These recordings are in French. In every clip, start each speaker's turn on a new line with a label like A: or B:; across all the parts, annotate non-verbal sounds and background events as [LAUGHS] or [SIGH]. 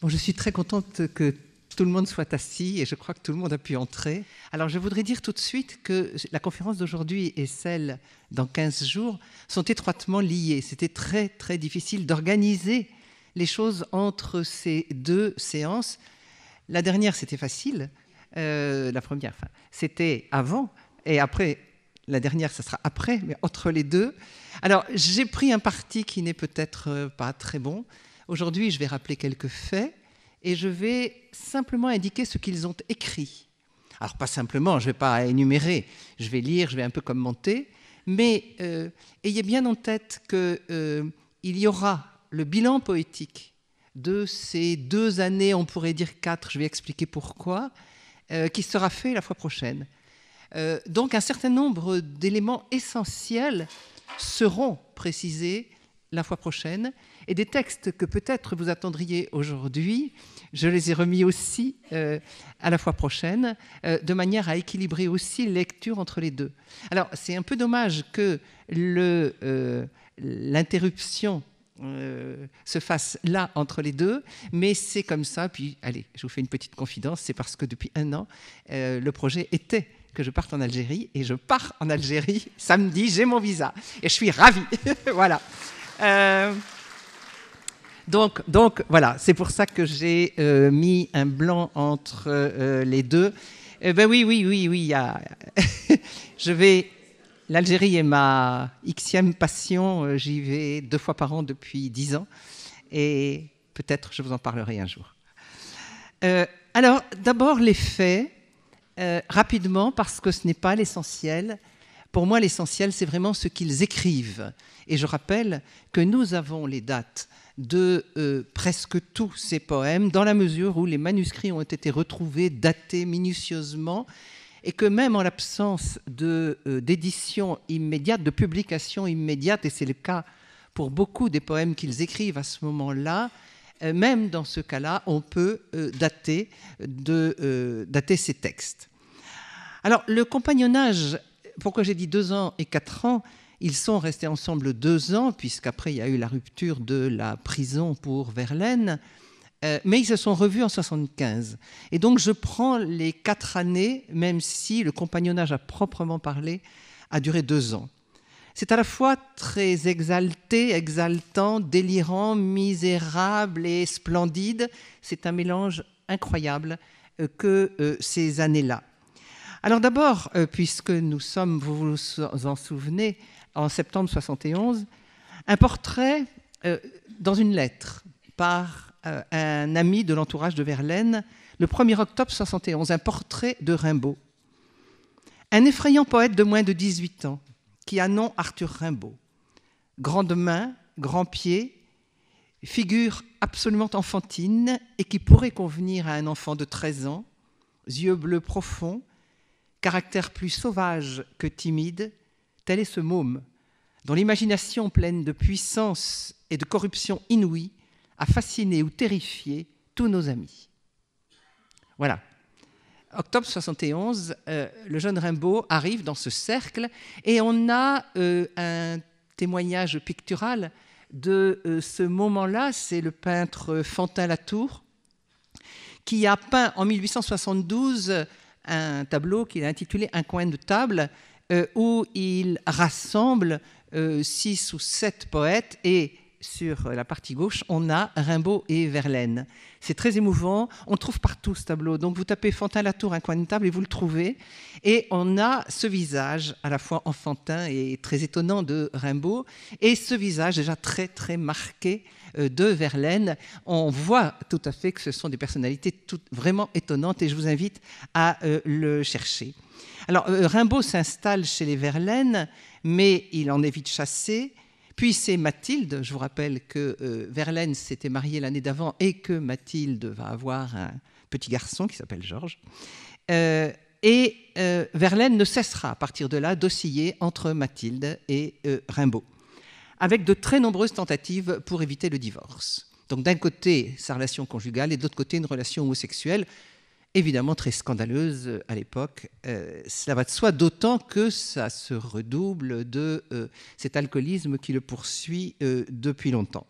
A: Bon, je suis très contente que tout le monde soit assis et je crois que tout le monde a pu entrer. Alors je voudrais dire tout de suite que la conférence d'aujourd'hui et celle dans 15 jours sont étroitement liées. C'était très très difficile d'organiser les choses entre ces deux séances. La dernière c'était facile, euh, la première, enfin, c'était avant et après la dernière, ça sera après, mais entre les deux. Alors, j'ai pris un parti qui n'est peut-être euh, pas très bon. Aujourd'hui, je vais rappeler quelques faits et je vais simplement indiquer ce qu'ils ont écrit. Alors, pas simplement, je ne vais pas énumérer, je vais lire, je vais un peu commenter, mais euh, ayez bien en tête qu'il euh, y aura le bilan poétique de ces deux années, on pourrait dire quatre, je vais expliquer pourquoi, qui sera fait la fois prochaine. Euh, donc un certain nombre d'éléments essentiels seront précisés la fois prochaine. Et des textes que peut-être vous attendriez aujourd'hui, je les ai remis aussi euh, à la fois prochaine, euh, de manière à équilibrer aussi lecture entre les deux. Alors c'est un peu dommage que l'interruption se fasse là entre les deux, mais c'est comme ça. Puis allez, je vous fais une petite confidence, c'est parce que depuis un an, le projet était que je parte en Algérie. Et je pars en Algérie samedi, j'ai mon visa. Et je suis ravie, [LAUGHS] voilà. Euh, donc, donc, voilà, c'est pour ça que j'ai euh, mis un blanc entre euh, les deux. Eh ben oui, oui, oui, oui. [LAUGHS] je vais. L'Algérie est ma xème passion. J'y vais deux fois par an depuis dix ans. Et peut-être je vous en parlerai un jour. alors, d'abord les faits. Euh, rapidement parce que ce n'est pas l'essentiel. Pour moi, l'essentiel, c'est vraiment ce qu'ils écrivent. Et je rappelle que nous avons les dates de euh, presque tous ces poèmes, dans la mesure où les manuscrits ont été retrouvés, datés minutieusement, et que même en l'absence euh, d'édition immédiate, de publication immédiate, et c'est le cas pour beaucoup des poèmes qu'ils écrivent à ce moment-là, euh, même dans ce cas-là, on peut euh, euh, dater, ces textes. Alors, le compagnonnage, pourquoi j'ai dit deux ans et quatre ans ils sont restés ensemble deux ans, puisqu'après il y a eu la rupture de la prison pour Verlaine, mais ils se sont revus en 75. Et donc je prends les quatre années, même si le compagnonnage à proprement parler a duré deux ans. C'est à la fois très exalté, exaltant, délirant, misérable et splendide. C'est un mélange incroyable euh, que euh, ces années-là. Alors d'abord, euh, puisque nous sommes, vous vous en souvenez, en septembre 71, un portrait dans une lettre par un ami de l'entourage de Verlaine, le 1er octobre 71, un portrait de Rimbaud. Un effrayant poète de moins de 18 ans, qui a nom Arthur Rimbaud. Grande main, grand pied, figure absolument enfantine et qui pourrait convenir à un enfant de 13 ans, yeux bleus profonds, caractère plus sauvage que timide, tel est ce môme, dont l'imagination pleine de puissance et de corruption inouïe a fasciné ou terrifié tous nos amis. Voilà, octobre 71, euh, le jeune Rimbaud arrive dans ce cercle et on a euh, un témoignage pictural de euh, ce moment-là. C'est le peintre Fantin Latour qui a peint en 1872 un tableau qu'il a intitulé Un coin de table où il rassemble six ou sept poètes et sur la partie gauche, on a Rimbaud et Verlaine. C'est très émouvant. On trouve partout ce tableau. Donc vous tapez Fantin Latour, un coin de table, et vous le trouvez. Et on a ce visage à la fois enfantin et très étonnant de Rimbaud, et ce visage déjà très très marqué euh, de Verlaine. On voit tout à fait que ce sont des personnalités toutes vraiment étonnantes, et je vous invite à euh, le chercher. Alors euh, Rimbaud s'installe chez les Verlaine, mais il en est vite chassé puis c'est Mathilde, je vous rappelle que euh, Verlaine s'était mariée l'année d'avant et que Mathilde va avoir un petit garçon qui s'appelle Georges. Euh, et euh, Verlaine ne cessera à partir de là d'osciller entre Mathilde et Rimbaud, avec de très nombreuses tentatives pour éviter le divorce. Donc d'un côté, sa relation conjugale et d'autre côté, une relation homosexuelle évidemment très scandaleuse euh, à l'époque. Euh, cela va de soi, d'autant que ça se redouble de euh, cet alcoolisme qui le poursuit depuis longtemps.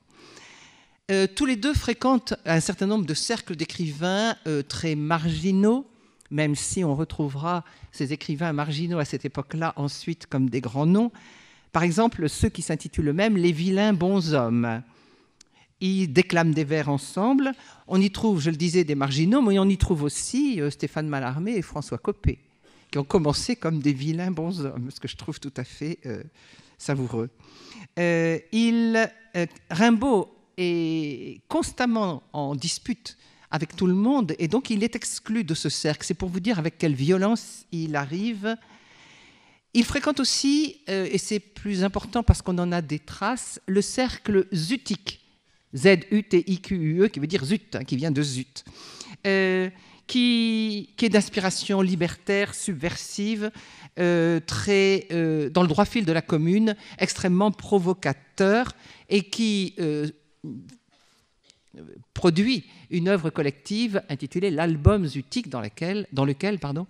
A: tous les deux fréquentent un certain nombre de cercles d'écrivains très marginaux, même si on retrouvera ces écrivains marginaux à cette époque-là ensuite comme des grands noms. Par exemple, ceux qui s'intitulent eux-mêmes les vilains bons hommes ils déclament des vers ensemble. On y trouve, je le disais, des marginaux, mais on y trouve aussi euh, Stéphane Mallarmé et François Copé, qui ont commencé comme des vilains bons hommes, ce que je trouve tout à fait euh, savoureux. Euh, il, Rimbaud est constamment en dispute avec tout le monde, et donc il est exclu de ce cercle. C'est pour vous dire avec quelle violence il arrive il fréquente aussi, et c'est plus important parce qu'on en a des traces, le cercle zutique z u t i qui veut dire zut, hein, qui vient de zut, euh, qui, est d'inspiration libertaire, subversive, euh, très, euh, dans le droit fil de la commune, extrêmement provocateur et qui produit une œuvre collective intitulée L'album Zutique, dans, laquelle, lequel pardon,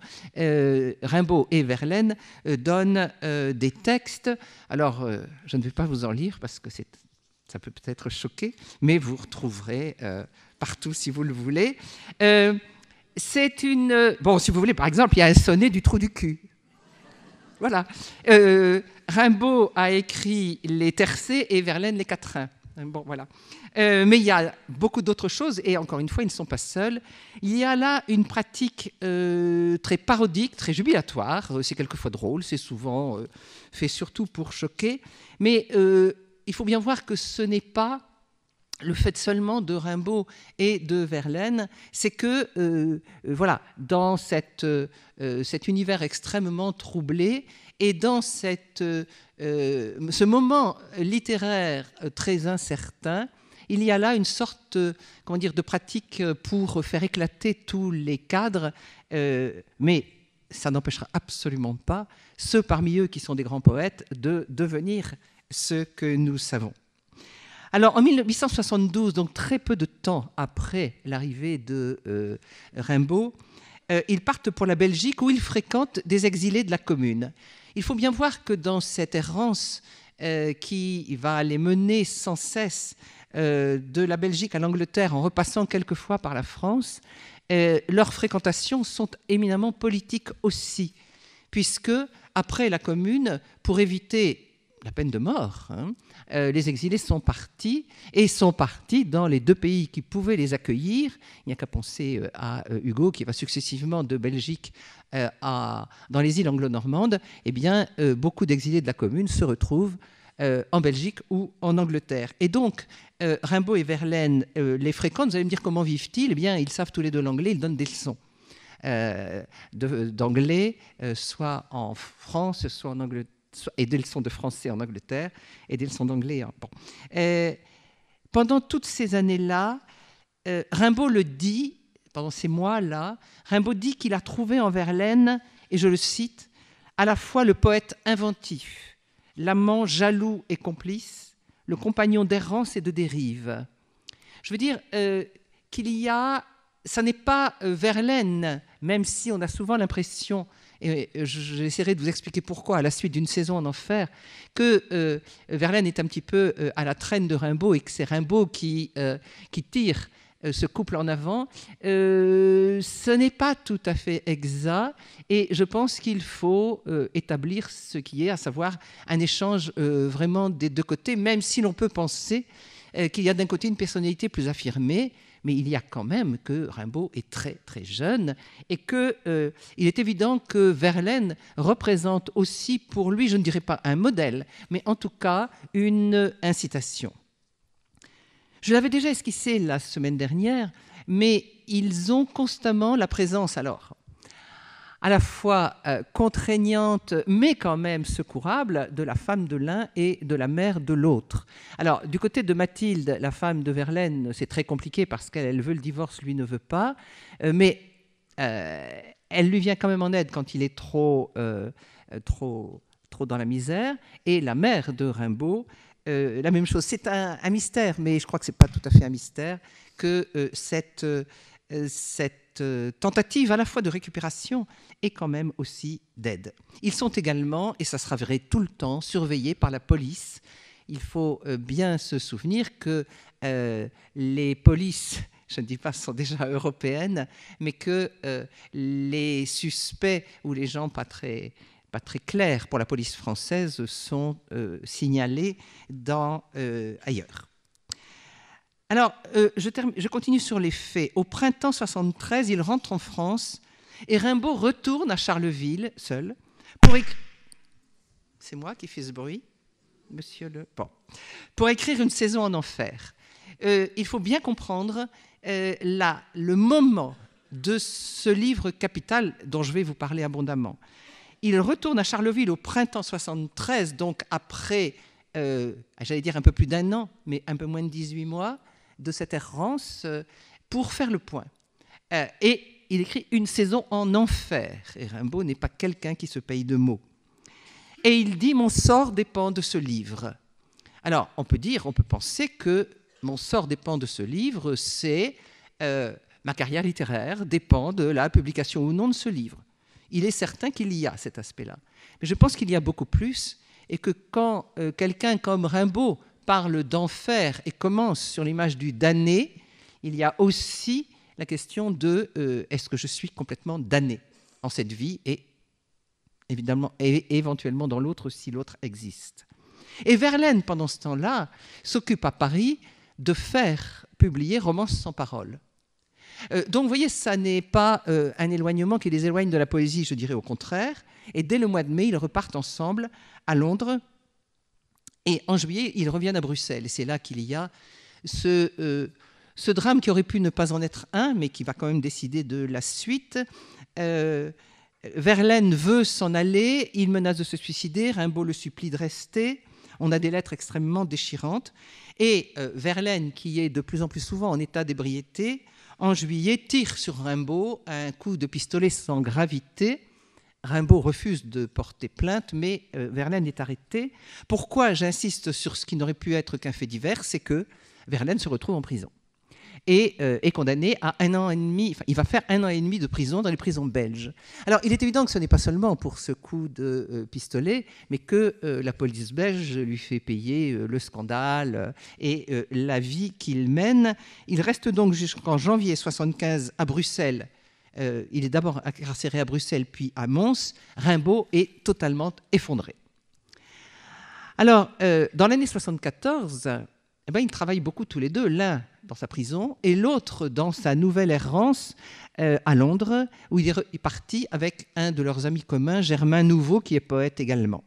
A: Rimbaud et Verlaine donnent des textes. Alors, je ne vais pas vous en lire parce que c'est ça peut peut-être choquer, mais vous retrouverez euh, partout si vous le voulez. Euh, c'est une. Euh, bon, si vous voulez, par exemple, il y a un sonnet du trou du cul. Voilà. Rimbaud a écrit Les Tercés et Verlaine les Quatrains. Bon, voilà. mais il y a beaucoup d'autres choses, et encore une fois, ils ne sont pas seuls. Il y a là une pratique très parodique, très jubilatoire. C'est quelquefois drôle, c'est souvent fait surtout pour choquer. Mais il faut bien voir que ce n'est pas le fait seulement de Rimbaud et de Verlaine, c'est que euh, euh, voilà, dans euh, cet univers extrêmement troublé et dans cette, ce moment littéraire très incertain, il y a là une sorte comment dire, de pratique pour faire éclater tous les cadres, mais ça n'empêchera absolument pas ceux parmi eux qui sont des grands poètes de devenir ce que nous savons. Alors en 1872, donc très peu de temps après l'arrivée de euh, Rimbaud, euh, ils partent pour la Belgique où ils fréquentent des exilés de la commune. Il faut bien voir que dans cette errance euh, qui va les mener sans cesse de la Belgique à l'Angleterre en repassant quelquefois par la France, leurs fréquentations sont éminemment politiques aussi, puisque après la commune, pour éviter la peine de mort. Hein. Euh, les exilés sont partis et sont partis dans les deux pays qui pouvaient les accueillir. Il n'y a qu'à penser euh, à euh, Hugo qui va successivement de Belgique à, dans les îles anglo-normandes. Eh bien, beaucoup d'exilés de la commune se retrouvent en Belgique ou en Angleterre. Et donc, Rimbaud et Verlaine les fréquentent. Vous allez me dire comment vivent-ils Eh bien, ils savent tous les deux l'anglais, ils donnent des leçons d'anglais, soit en France, soit en Angleterre et des leçons de français en Angleterre et des leçons d'anglais. pendant toutes ces années-là, euh, Rimbaud le dit, pendant ces mois-là, Rimbaud dit qu'il a trouvé en Verlaine, et je le cite, à la fois le poète inventif, l'amant jaloux et complice, le compagnon d'errance et de dérive. Je veux dire euh, qu'il y a, ça n'est pas euh, Verlaine, même si on a souvent l'impression et euh, j'essaierai de vous expliquer pourquoi, à la suite d'une saison en enfer, que euh, Verlaine est un petit peu euh, à la traîne de Rimbaud et que c'est Rimbaud qui, qui tire ce couple en avant, ce n'est pas tout à fait exact et je pense qu'il faut établir ce qui est, à savoir un échange vraiment des deux côtés, même si l'on peut penser qu'il y a d'un côté une personnalité plus affirmée, mais il y a quand même que Rimbaud est très très jeune et que euh, il est évident que Verlaine représente aussi pour lui, je ne dirais pas un modèle, mais en tout cas une incitation. Je l'avais déjà esquissé la semaine dernière, mais ils ont constamment la présence alors à la fois euh, contraignante, mais quand même secourable, de la femme de l'un et de la mère de l'autre. Alors, du côté de Mathilde, la femme de Verlaine, c'est très compliqué parce qu'elle veut le divorce, lui ne veut pas, euh, mais euh, elle lui vient quand même en aide quand il est trop, trop, trop dans la misère. Et la mère de Rimbaud, la même chose. C'est un, mystère, mais je crois que ce n'est pas tout à fait un mystère que cette, euh, cette euh, tentative à la fois de récupération et quand même aussi d'aide. Ils sont également, et ça sera vrai tout le temps, surveillés par la police. Il faut euh, bien se souvenir que les polices, [LAUGHS] je ne dis pas sont déjà européennes, mais que les suspects ou les gens pas très, pas très clairs pour la police française sont signalés dans, ailleurs. Alors, euh, je, continue sur les faits. Au printemps 73, il rentre en France et Rimbaud retourne à Charleville, seul, pour écrire... C'est moi qui fais ce bruit Monsieur le... Bon. Pour écrire Une saison en enfer. Euh, il faut bien comprendre euh, là, le moment de ce livre capital dont je vais vous parler abondamment. Il retourne à Charleville au printemps 73, donc après, j'allais dire un peu plus d'un an, mais un peu moins de 18 mois, de cette errance euh, pour faire le point. Euh, et il écrit Une saison en enfer. Et Rimbaud n'est pas quelqu'un qui se paye de mots. Et il dit Mon sort dépend de ce livre. Alors, on peut dire, on peut penser que Mon sort dépend de ce livre, c'est euh, ma carrière littéraire dépend de la publication ou non de ce livre. Il est certain qu'il y a cet aspect-là. Mais je pense qu'il y a beaucoup plus et que quand quelqu'un comme Rimbaud parle d'enfer et commence sur l'image du damné, il y a aussi la question de euh, est-ce que je suis complètement damné en cette vie et évidemment et éventuellement dans l'autre si l'autre existe. Et Verlaine, pendant ce temps-là, s'occupe à Paris de faire publier Romance sans parole. Euh, donc, vous voyez, ça n'est pas euh, un éloignement qui les éloigne de la poésie, je dirais au contraire. Et dès le mois de mai, ils repartent ensemble à Londres et en juillet, ils reviennent à Bruxelles. Et c'est là qu'il y a euh, ce, drame qui aurait pu ne pas en être un, mais qui va quand même décider de la suite. Euh, Verlaine veut s'en aller, il menace de se suicider, Rimbaud le supplie de rester. On a des lettres extrêmement déchirantes. Et euh, Verlaine, qui est de plus en plus souvent en état d'ébriété, en juillet, tire sur Rimbaud un coup de pistolet sans gravité. Rimbaud refuse de porter plainte, mais euh, Verlaine est arrêté. Pourquoi j'insiste sur ce qui n'aurait pu être qu'un fait divers C'est que Verlaine se retrouve en prison et euh, est condamné à un an et demi, il va faire un an et demi de prison dans les prisons belges. Alors il est évident que ce n'est pas seulement pour ce coup de euh, pistolet, mais que la police belge lui fait payer le scandale et la vie qu'il mène. Il reste donc jusqu'en janvier 75 à Bruxelles euh, il est d'abord incarcéré à Bruxelles, puis à Mons. Rimbaud est totalement effondré. Alors, euh, dans l'année 74, eh ben, ils travaillent beaucoup tous les deux, l'un dans sa prison et l'autre dans sa nouvelle errance euh, à Londres, où il est parti avec un de leurs amis communs, Germain Nouveau, qui est poète également.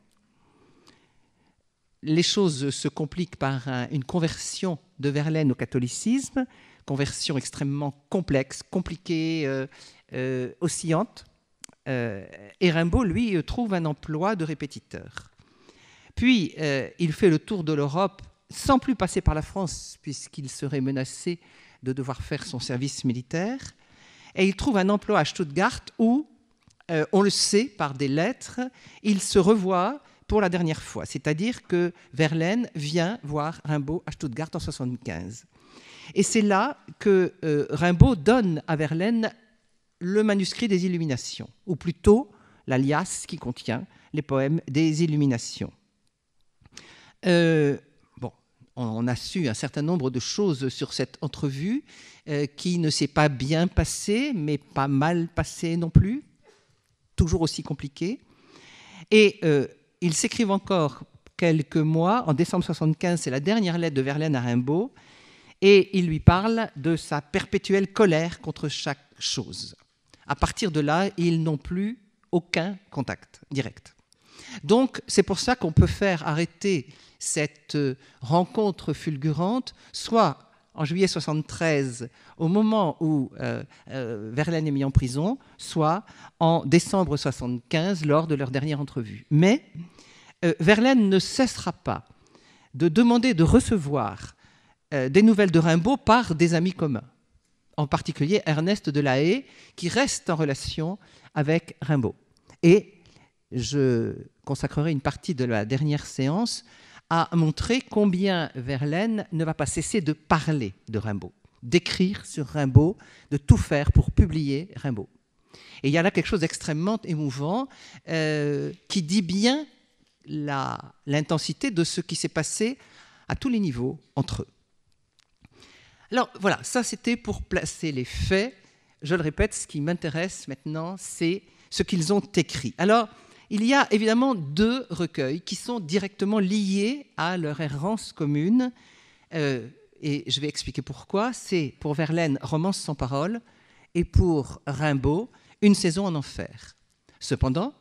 A: Les choses se compliquent par une conversion de Verlaine au catholicisme, conversion extrêmement complexe, compliquée, euh, oscillante. Euh, et Rimbaud, lui, trouve un emploi de répétiteur. Puis, euh, il fait le tour de l'Europe sans plus passer par la France, puisqu'il serait menacé de devoir faire son service militaire. Et il trouve un emploi à Stuttgart où, on le sait par des lettres, il se revoit pour la dernière fois. C'est-à-dire que Verlaine vient voir Rimbaud à Stuttgart en 1975. Et c'est là que Rimbaud donne à Verlaine le manuscrit des Illuminations, ou plutôt l'alias qui contient les poèmes des Illuminations. Euh, bon, on a su un certain nombre de choses sur cette entrevue euh, qui ne s'est pas bien passée, mais pas mal passée non plus, toujours aussi compliquée. Et euh, il ils s'écrivent encore quelques mois, en décembre 1975, c'est la dernière lettre de Verlaine à Rimbaud, et il lui parle de sa perpétuelle colère contre chaque chose à partir de là, ils n'ont plus aucun contact direct. Donc, c'est pour ça qu'on peut faire arrêter cette euh, rencontre fulgurante, soit en juillet 73, au moment où euh, euh, Verlaine est mis en prison, soit en décembre 75, lors de leur dernière entrevue. Mais Verlaine ne cessera pas de demander de recevoir des nouvelles de Rimbaud par des amis communs en particulier Ernest de la Haye, qui reste en relation avec Rimbaud. Et je consacrerai une partie de la dernière séance à montrer combien Verlaine ne va pas cesser de parler de Rimbaud, d'écrire sur Rimbaud, de tout faire pour publier Rimbaud. Et il y a là quelque chose d'extrêmement émouvant euh, qui dit bien l'intensité de ce qui s'est passé à tous les niveaux entre eux. Alors voilà, ça c'était pour placer les faits. Je le répète, ce qui m'intéresse maintenant, c'est ce qu'ils ont écrit. Alors, il y a évidemment deux recueils qui sont directement liés à leur errance commune. Euh, et je vais expliquer pourquoi. C'est pour Verlaine Romance sans parole et pour Rimbaud Une saison en enfer. Cependant,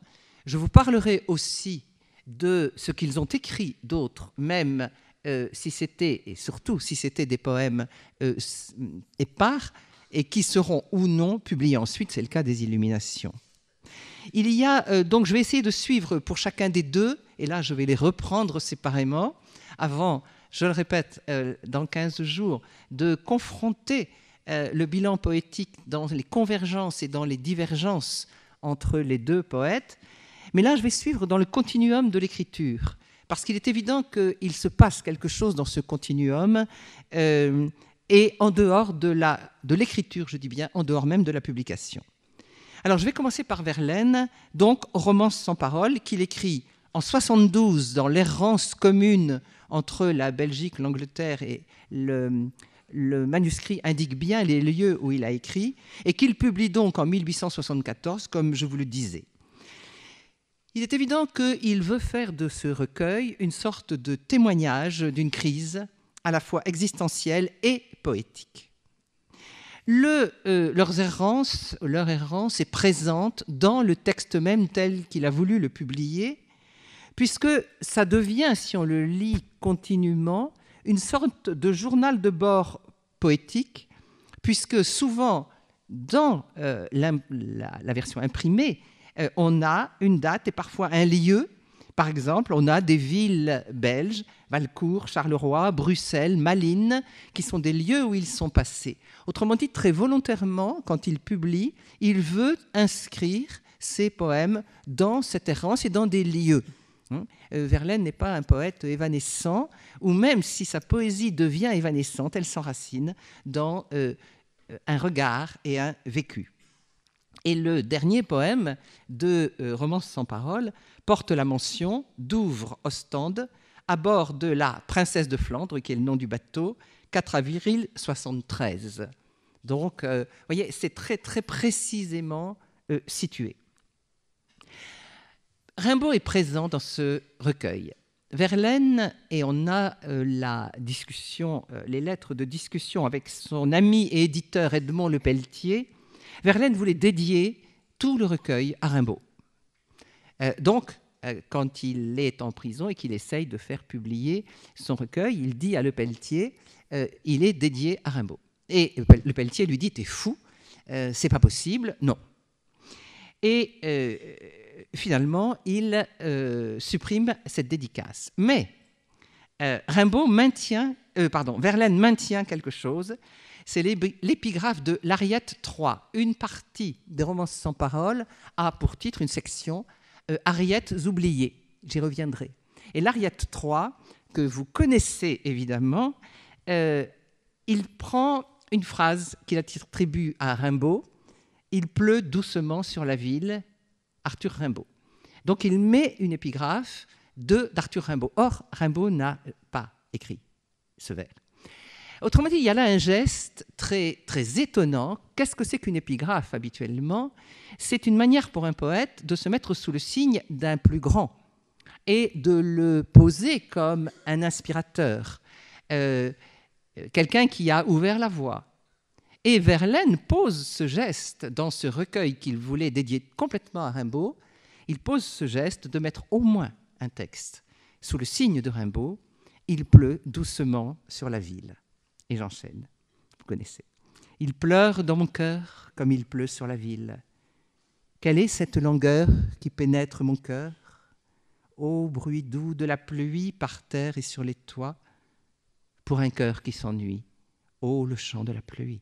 A: je vous parlerai aussi de ce qu'ils ont écrit d'autres, même euh, si c'était, et surtout si c'était des poèmes euh, mm, épars, et qui seront ou non publiés ensuite, c'est le cas des Illuminations. Il y a, euh, donc je vais essayer de suivre pour chacun des deux, et là je vais les reprendre séparément, avant, je le répète, dans 15 jours, de confronter le bilan poétique dans les convergences et dans les divergences entre les deux poètes. Mais là, je vais suivre dans le continuum de l'écriture. Parce qu'il est évident qu'il se passe quelque chose dans ce continuum, euh, et en dehors de, la, de l'écriture, je dis bien, en dehors même de la publication. Alors je vais commencer par Verlaine, donc Romance sans parole, qu'il écrit en 72 dans l'errance commune entre la Belgique, l'Angleterre et le, le manuscrit indique bien les lieux où il a écrit, et qu'il publie donc en 1874, comme je vous le disais. Il est évident qu'il veut faire de ce recueil une sorte de témoignage d'une crise à la fois existentielle et poétique. Euh, leur errance est présente dans le texte même tel qu'il a voulu le publier, puisque ça devient, si on le lit continuellement, une sorte de journal de bord poétique, puisque souvent dans euh, la, version imprimée, euh, on a une date et parfois un lieu. Par exemple, on a des villes belges, Valcourt, Charleroi, Bruxelles, Malines, qui sont des lieux où ils sont passés. Autrement dit, très volontairement, quand il publie, il veut inscrire ses poèmes dans cette errance et dans des lieux. Hein? Euh, Verlaine n'est pas un poète évanescent, ou même si sa poésie devient évanescente, elle s'enracine dans euh, un regard et un vécu. Et le dernier poème de euh, Romance sans parole porte la mention d'Ouvre Ostende à bord de la Princesse de Flandre, qui est le nom du bateau, 4 avril 73. Donc, euh, vous voyez, c'est très très précisément euh, situé. Rimbaud est présent dans ce recueil. Verlaine, et on a la discussion, les lettres de discussion avec son ami et éditeur Edmond le Lepelletier, Verlaine voulait dédier tout le recueil à Rimbaud. Euh, donc, euh, quand il est en prison et qu'il essaye de faire publier son recueil, il dit à Le Pelletier, euh, il est dédié à Rimbaud. Et Le Pelletier lui dit, t'es fou, c'est pas possible, non. Et finalement, il supprime cette dédicace. Mais Rimbaud maintient, pardon, Verlaine maintient quelque chose c'est l'épigraphe de l'Ariette 3. Une partie des romances sans parole a pour titre une section euh, Ariettes oubliées. J'y reviendrai. Et l'Ariette 3, que vous connaissez évidemment, euh, il prend une phrase qu'il attribue à Rimbaud Il pleut doucement sur la ville, Arthur Rimbaud. Donc il met une épigraphe d'Arthur Rimbaud. Or, Rimbaud n'a pas écrit ce vers. Autrement dit, il y a là un geste très, très étonnant. Qu'est-ce que c'est qu'une épigraphe habituellement C'est une manière pour un poète de se mettre sous le signe d'un plus grand et de le poser comme un inspirateur, euh, quelqu'un qui a ouvert la voie. Et Verlaine pose ce geste dans ce recueil qu'il voulait dédier complètement à Rimbaud. Il pose ce geste de mettre au moins un texte sous le signe de Rimbaud. Il pleut doucement sur la ville et j'enchaîne. Vous connaissez. Il pleure dans mon cœur comme il pleut sur la ville. Quelle est cette langueur qui pénètre mon cœur Ô bruit doux de la pluie par terre et sur les toits, pour un cœur qui s'ennuie, ô le chant de la pluie.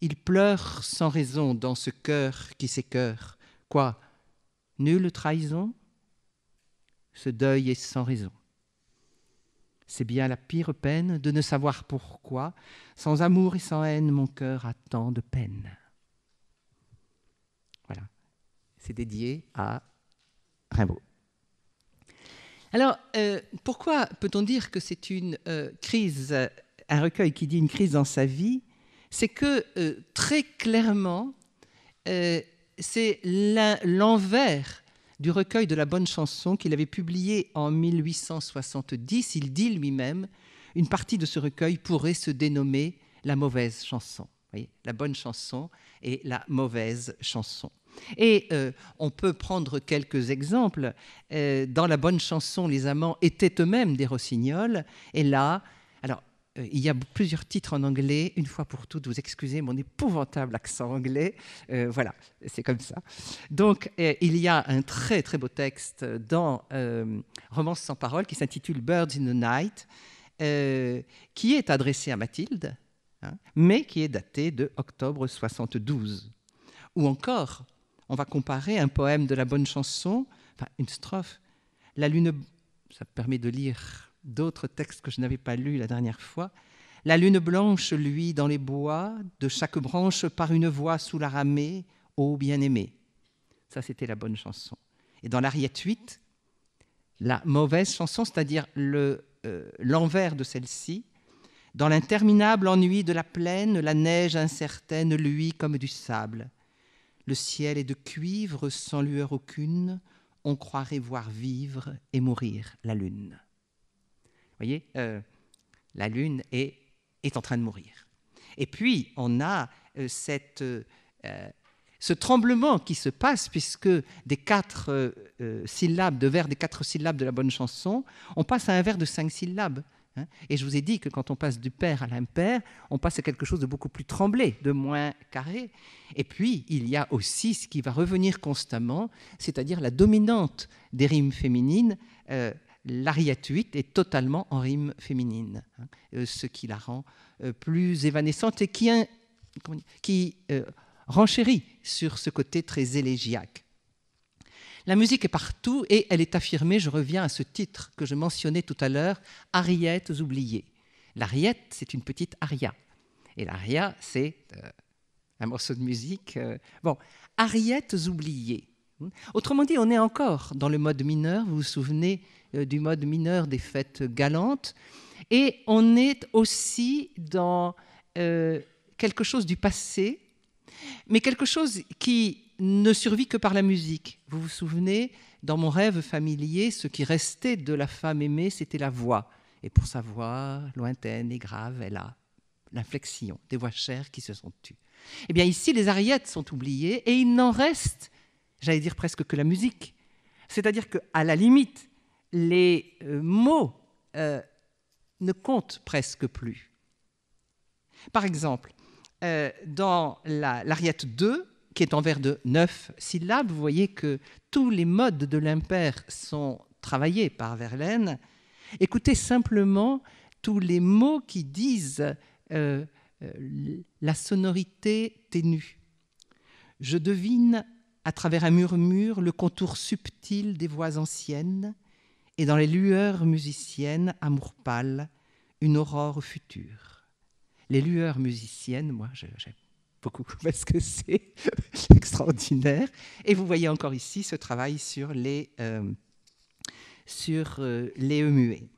A: Il pleure sans raison dans ce cœur qui s'écœure. Quoi Nulle trahison Ce deuil est sans raison. C'est bien la pire peine de ne savoir pourquoi, sans amour et sans haine, mon cœur a tant de peine. Voilà, c'est dédié à Rimbaud. Alors, euh, pourquoi peut-on dire que c'est une euh, crise, un recueil qui dit une crise dans sa vie C'est que euh, très clairement, c'est l'envers du recueil de la bonne chanson qu'il avait publié en 1870, il dit lui-même une partie de ce recueil pourrait se dénommer la mauvaise chanson. Voyez, la bonne chanson et la mauvaise chanson. Et euh, on peut prendre quelques exemples. Euh, dans la bonne chanson, les amants étaient eux-mêmes des rossignols. Et là, alors euh, il y a plusieurs titres en anglais. Une fois pour toutes, vous excusez mon épouvantable accent anglais. Euh, voilà, c'est comme ça. Donc, euh, il y a un très très beau texte dans Romance sans parole qui s'intitule Birds in the Night, qui est adressé à Mathilde, hein, mais qui est daté de octobre 72. Ou encore, on va comparer un poème de la bonne chanson, enfin une strophe. La lune, ça permet de lire d'autres textes que je n'avais pas lus la dernière fois. La lune blanche, luit dans les bois, de chaque branche par une voix sous la ramée, ô bien-aimé. Ça, c'était la bonne chanson. Et dans l'Ariette 8, la mauvaise chanson, c'est-à-dire euh, l'envers de celle-ci, dans l'interminable ennui de la plaine, la neige incertaine luit comme du sable. Le ciel est de cuivre sans lueur aucune, on croirait voir vivre et mourir la lune voyez, euh, la Lune est, est, en train de mourir. Et puis, on a euh, cette, euh, ce tremblement qui se passe, puisque des quatre syllabes, de vers des quatre syllabes de la bonne chanson, on passe à un vers de cinq syllabes. Hein. Et je vous ai dit que quand on passe du père à l'impère, on passe à quelque chose de beaucoup plus tremblé, de moins carré. Et puis, il y a aussi ce qui va revenir constamment, c'est-à-dire la dominante des rimes féminines l'ariette 8 est totalement en rime féminine, hein, euh, ce qui la rend euh, plus évanescente et qui, euh, renchérit sur ce côté très élégiaque. La musique est partout et elle est affirmée, je reviens à ce titre que je mentionnais tout à l'heure, Ariettes oubliées. L'ariette, c'est une petite aria. Et l'aria, c'est un morceau de musique. bon, Ariettes oubliées. Autrement dit, on est encore dans le mode mineur, vous vous souvenez euh, du mode mineur des fêtes galantes. Et on est aussi dans euh, quelque chose du passé, mais quelque chose qui ne survit que par la musique. Vous vous souvenez, dans mon rêve familier, ce qui restait de la femme aimée, c'était la voix. Et pour sa voix lointaine et grave, elle a l'inflexion, des voix chères qui se sont tues. Eh bien ici, les ariettes sont oubliées et il n'en reste, j'allais dire presque que la musique. C'est-à-dire qu'à la limite, les euh, mots euh, ne comptent presque plus. Par exemple, euh, dans l'Ariette 2, qui est en vers de neuf syllabes, vous voyez que tous les modes de l'impair sont travaillés par Verlaine. Écoutez simplement tous les mots qui disent la sonorité ténue. Je devine à travers un murmure le contour subtil des voix anciennes, et dans les lueurs musiciennes, amour pâle, une aurore future. Les lueurs musiciennes, moi j'aime beaucoup [LAUGHS] parce que c'est [LAUGHS] extraordinaire. Et vous voyez encore ici ce travail sur les, euh, sur, euh, les e muets.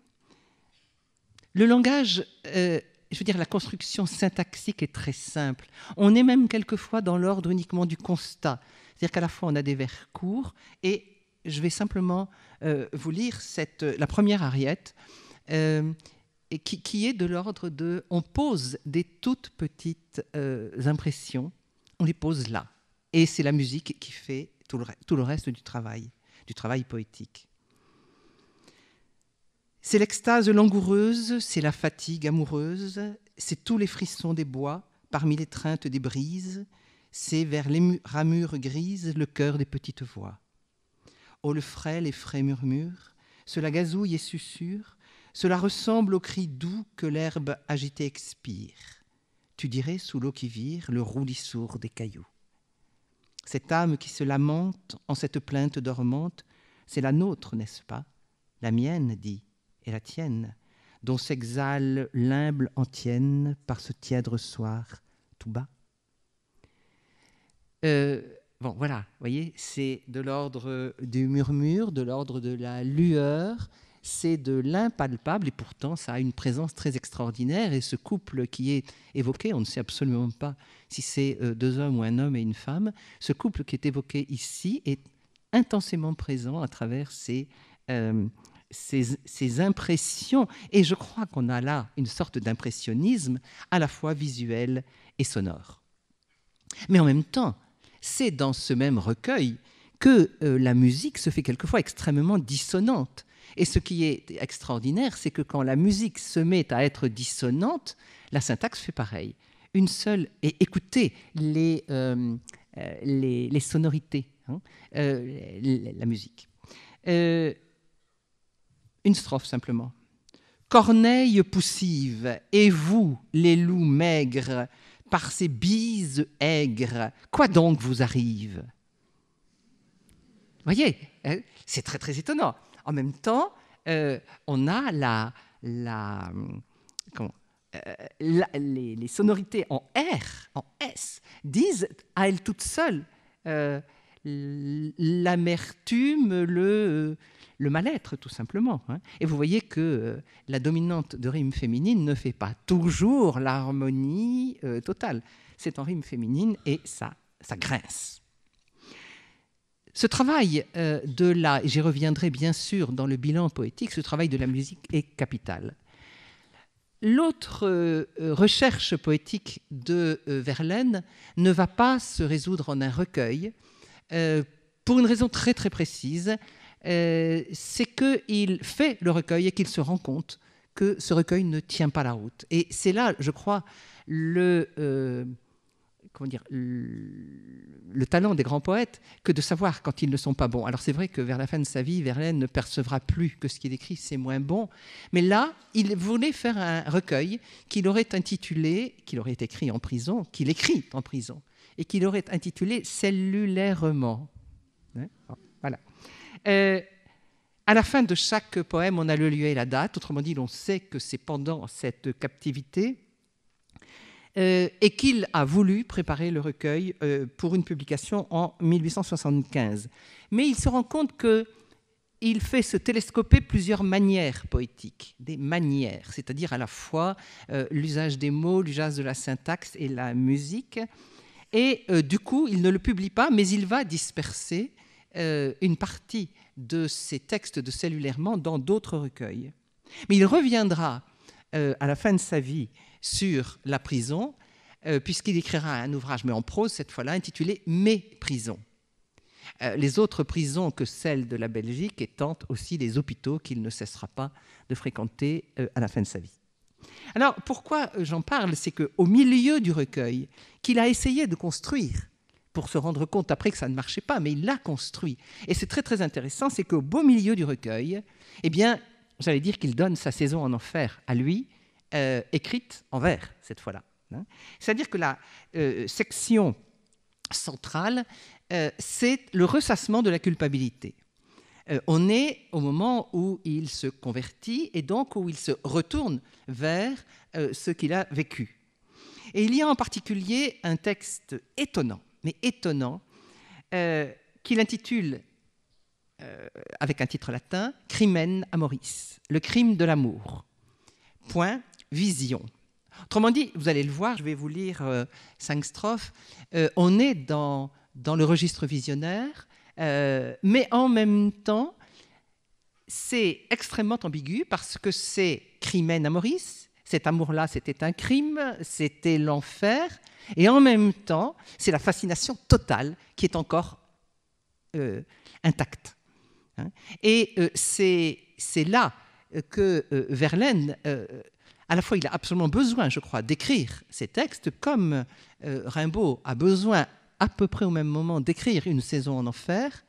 A: Le langage, euh, je veux dire, la construction syntaxique est très simple. On est même quelquefois dans l'ordre uniquement du constat. C'est-à-dire qu'à la fois on a des vers courts et je vais simplement euh, vous lire cette, euh, la première Ariette, euh, qui, qui, est de l'ordre de on pose des toutes petites impressions, on les pose là. Et c'est la musique qui fait tout le, tout le reste du travail, du travail poétique. C'est l'extase langoureuse, c'est la fatigue amoureuse, c'est tous les frissons des bois parmi l'étreinte des brises, c'est vers les ramures grises le cœur des petites voix frais, les frais murmure, cela gazouille et susurre, cela ressemble au cri doux que l'herbe agitée expire. Tu dirais sous l'eau qui vire le roulis sourd des cailloux. Cette âme qui se lamente en cette plainte dormante, c'est la nôtre, n'est-ce pas La mienne, dit, et la tienne, dont s'exhale l'humble entienne par ce tièdre soir tout bas. Euh, bon, voilà, vous voyez, c'est de l'ordre du murmure, de l'ordre de la lueur, c'est de l'impalpable, et pourtant ça a une présence très extraordinaire, et ce couple qui est évoqué, on ne sait absolument pas si c'est euh, deux hommes ou un homme et une femme, ce couple qui est évoqué ici est intensément présent à travers euh, ces... ces, impressions. Et je crois qu'on a là une sorte d'impressionnisme à la fois visuel et sonore. Mais en même temps, c'est dans ce même recueil que euh, la musique se fait quelquefois extrêmement dissonante. Et ce qui est extraordinaire, c'est que quand la musique se met à être dissonante, la syntaxe fait pareil. Une seule, et écoutez les, euh, euh, sonorités, hein, la musique. une strophe simplement. Corneille poussive, et vous, les loups maigres, par ces bises aigres. Quoi donc vous arrive Voyez, euh, c'est très très étonnant. En même temps, euh, on a la, la, euh, les, sonorités en R, en S, disent à elles toutes seules l'amertume, euh, le, mal-être, tout simplement. Hein. Et vous voyez que euh, la dominante de rime féminine ne fait pas toujours l'harmonie euh, totale. C'est en rime féminine et ça, grince. Ce travail de la, j'y reviendrai bien sûr dans le bilan poétique, ce travail de la musique est capital. L'autre recherche poétique de Verlaine ne va pas se résoudre en un recueil, euh, pour une raison très très précise, euh, c'est qu'il fait le recueil et qu'il se rend compte que ce recueil ne tient pas la route. Et c'est là, je crois, le... Euh, le, talent des grands poètes que de savoir quand ils ne sont pas bons. Alors c'est vrai que vers la fin de sa vie, Verlaine ne percevra plus que ce qu'il écrit, c'est moins bon. Mais là, il voulait faire un recueil qu'il aurait intitulé, qu'il aurait écrit en prison, qu'il écrit en prison, et qu'il aurait intitulé Cellulairement. Hein? Voilà. Euh, à la fin de chaque poème, on a le lieu et la date. Autrement dit, on sait que c'est pendant cette captivité. Euh, et qu'il a voulu préparer le recueil euh, pour une publication en 1875. Mais il se rend compte que il fait se télescoper plusieurs manières poétiques, des manières, c'est-à-dire à la fois l'usage des mots, l'usage de la syntaxe et la musique. Et euh, du coup, il ne le publie pas, mais il va disperser euh, une partie de ses textes de cellulairement dans d'autres recueils. Mais il reviendra euh, à la fin de sa vie sur la prison, puisqu'il écrira un ouvrage, mais en prose cette fois-là, intitulé Mes prisons. les autres prisons que celles de la Belgique étant aussi les hôpitaux qu'il ne cessera pas de fréquenter à la fin de sa vie. Alors pourquoi j'en parle C'est qu'au milieu du recueil, qu'il a essayé de construire, pour se rendre compte après que ça ne marchait pas, mais il l'a construit. Et c'est très très intéressant, c'est qu'au beau milieu du recueil, eh bien, j'allais dire qu'il donne sa saison en enfer à lui, euh, écrite en vers cette fois-là. Hein. C'est-à-dire que la euh, section centrale, euh, c'est le ressassement de la culpabilité. Euh, on est au moment où il se convertit et donc où il se retourne vers euh, ce qu'il a vécu. Et il y a en particulier un texte étonnant, mais étonnant, euh, qu'il intitule, avec un titre latin, Crimen amoris, le crime de l'amour. Point, vision. Autrement dit, vous allez le voir, je vais vous lire cinq strophes, on est dans le registre visionnaire, euh, mais en même temps, c'est extrêmement ambigu parce que c'est crimen amoris, cet amour-là, c'était un crime, c'était l'enfer, et en même temps, c'est la fascination totale qui est encore euh, intacte. Hein. Et euh, c'est là que Verlaine, à la fois, il a absolument besoin, je crois, d'écrire ces textes, comme Rimbaud a besoin à peu près au même moment d'écrire une saison en enfer,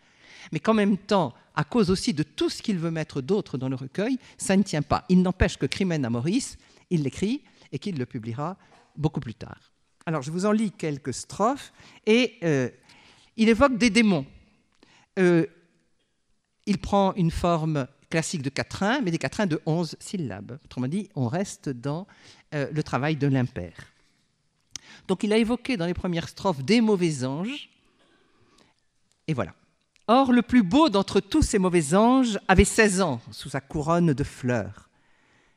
A: mais qu'en même temps, à cause aussi de tout ce qu'il veut mettre d'autre dans le recueil, ça ne tient pas. Il n'empêche que Crimen à Maurice, il l'écrit et qu'il le publiera beaucoup plus tard. Alors je vous en lis quelques strophes et euh, il évoque des démons. Euh, il prend une forme classique de quatrain, mais des quatrains de onze syllabes. Autrement dit, on reste dans euh, le travail de l'impère. Donc il a évoqué dans les premières strophes des mauvais anges. Et voilà. Or, le plus beau d'entre tous ces mauvais anges avait 16 ans sous sa couronne de fleurs.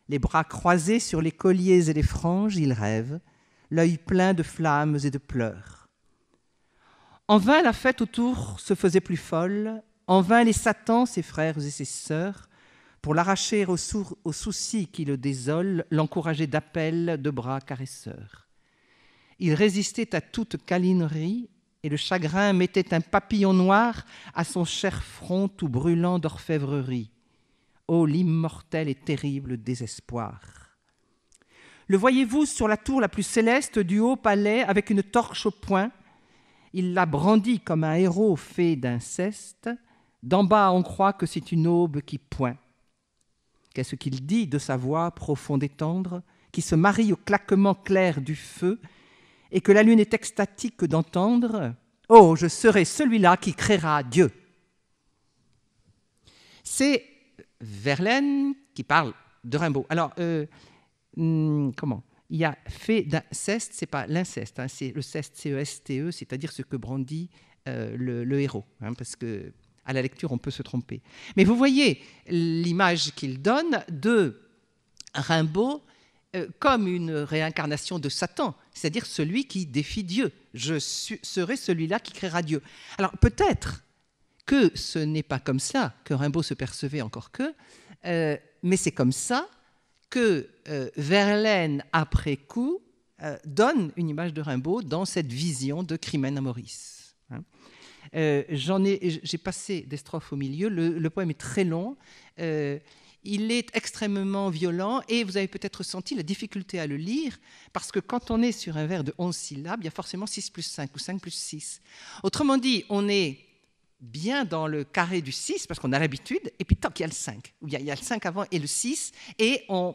A: Les bras croisés sur les colliers et les franges, il rêve, l'œil plein de flammes et de pleurs. En vain la fête autour se faisait plus folle, en vain les satans, ses frères et ses sœurs, pour l'arracher aux, soucis qui le désolent, l'encourager d'appels de bras caresseurs. Il résistait à toute câlinerie, et le chagrin mettait un papillon noir à son cher front tout brûlant d'orfèvrerie. Oh, l'immortel et terrible désespoir Le voyez-vous sur la tour la plus céleste du haut palais avec une torche au poing Il la brandit comme un héros fait d'inceste. D'en bas, on croit que c'est une aube qui point. Qu'est-ce qu'il dit de sa voix profonde et tendre, qui se marie au claquement clair du feu et que la lune est extatique d'entendre Oh, je serai celui-là qui créera Dieu. C'est Verlaine qui parle de Rimbaud. Alors, euh, hmm, comment Il y a fait d'inceste, c'est pas l'inceste, hein, c'est le ceste, C-E-S-T-E, e, c'est-à-dire ce que brandit euh, le, héros, hein, parce que à la lecture, on peut se tromper. Mais vous voyez l'image qu'il donne de Rimbaud euh, comme une réincarnation de Satan, c'est-à-dire celui qui défie Dieu. Je serai celui-là qui créera Dieu. Alors peut-être que ce n'est pas comme ça que Rimbaud se percevait encore que, euh, mais c'est comme ça que euh, Verlaine, après coup, donne une image de Rimbaud dans cette vision de Crimen à Maurice. Hein. J'en ai, j'ai passé des strophes au milieu. le poème est très long. Il est extrêmement violent et vous avez peut-être senti la difficulté à le lire parce que quand on est sur un vers de 11 syllabes, il y a forcément 6 plus 5 ou 5 plus 6. Autrement dit, on est bien dans le carré du 6 parce qu'on a l'habitude et puis tant qu'il y a le 5. Il y a, il le 5 avant et le 6 et on...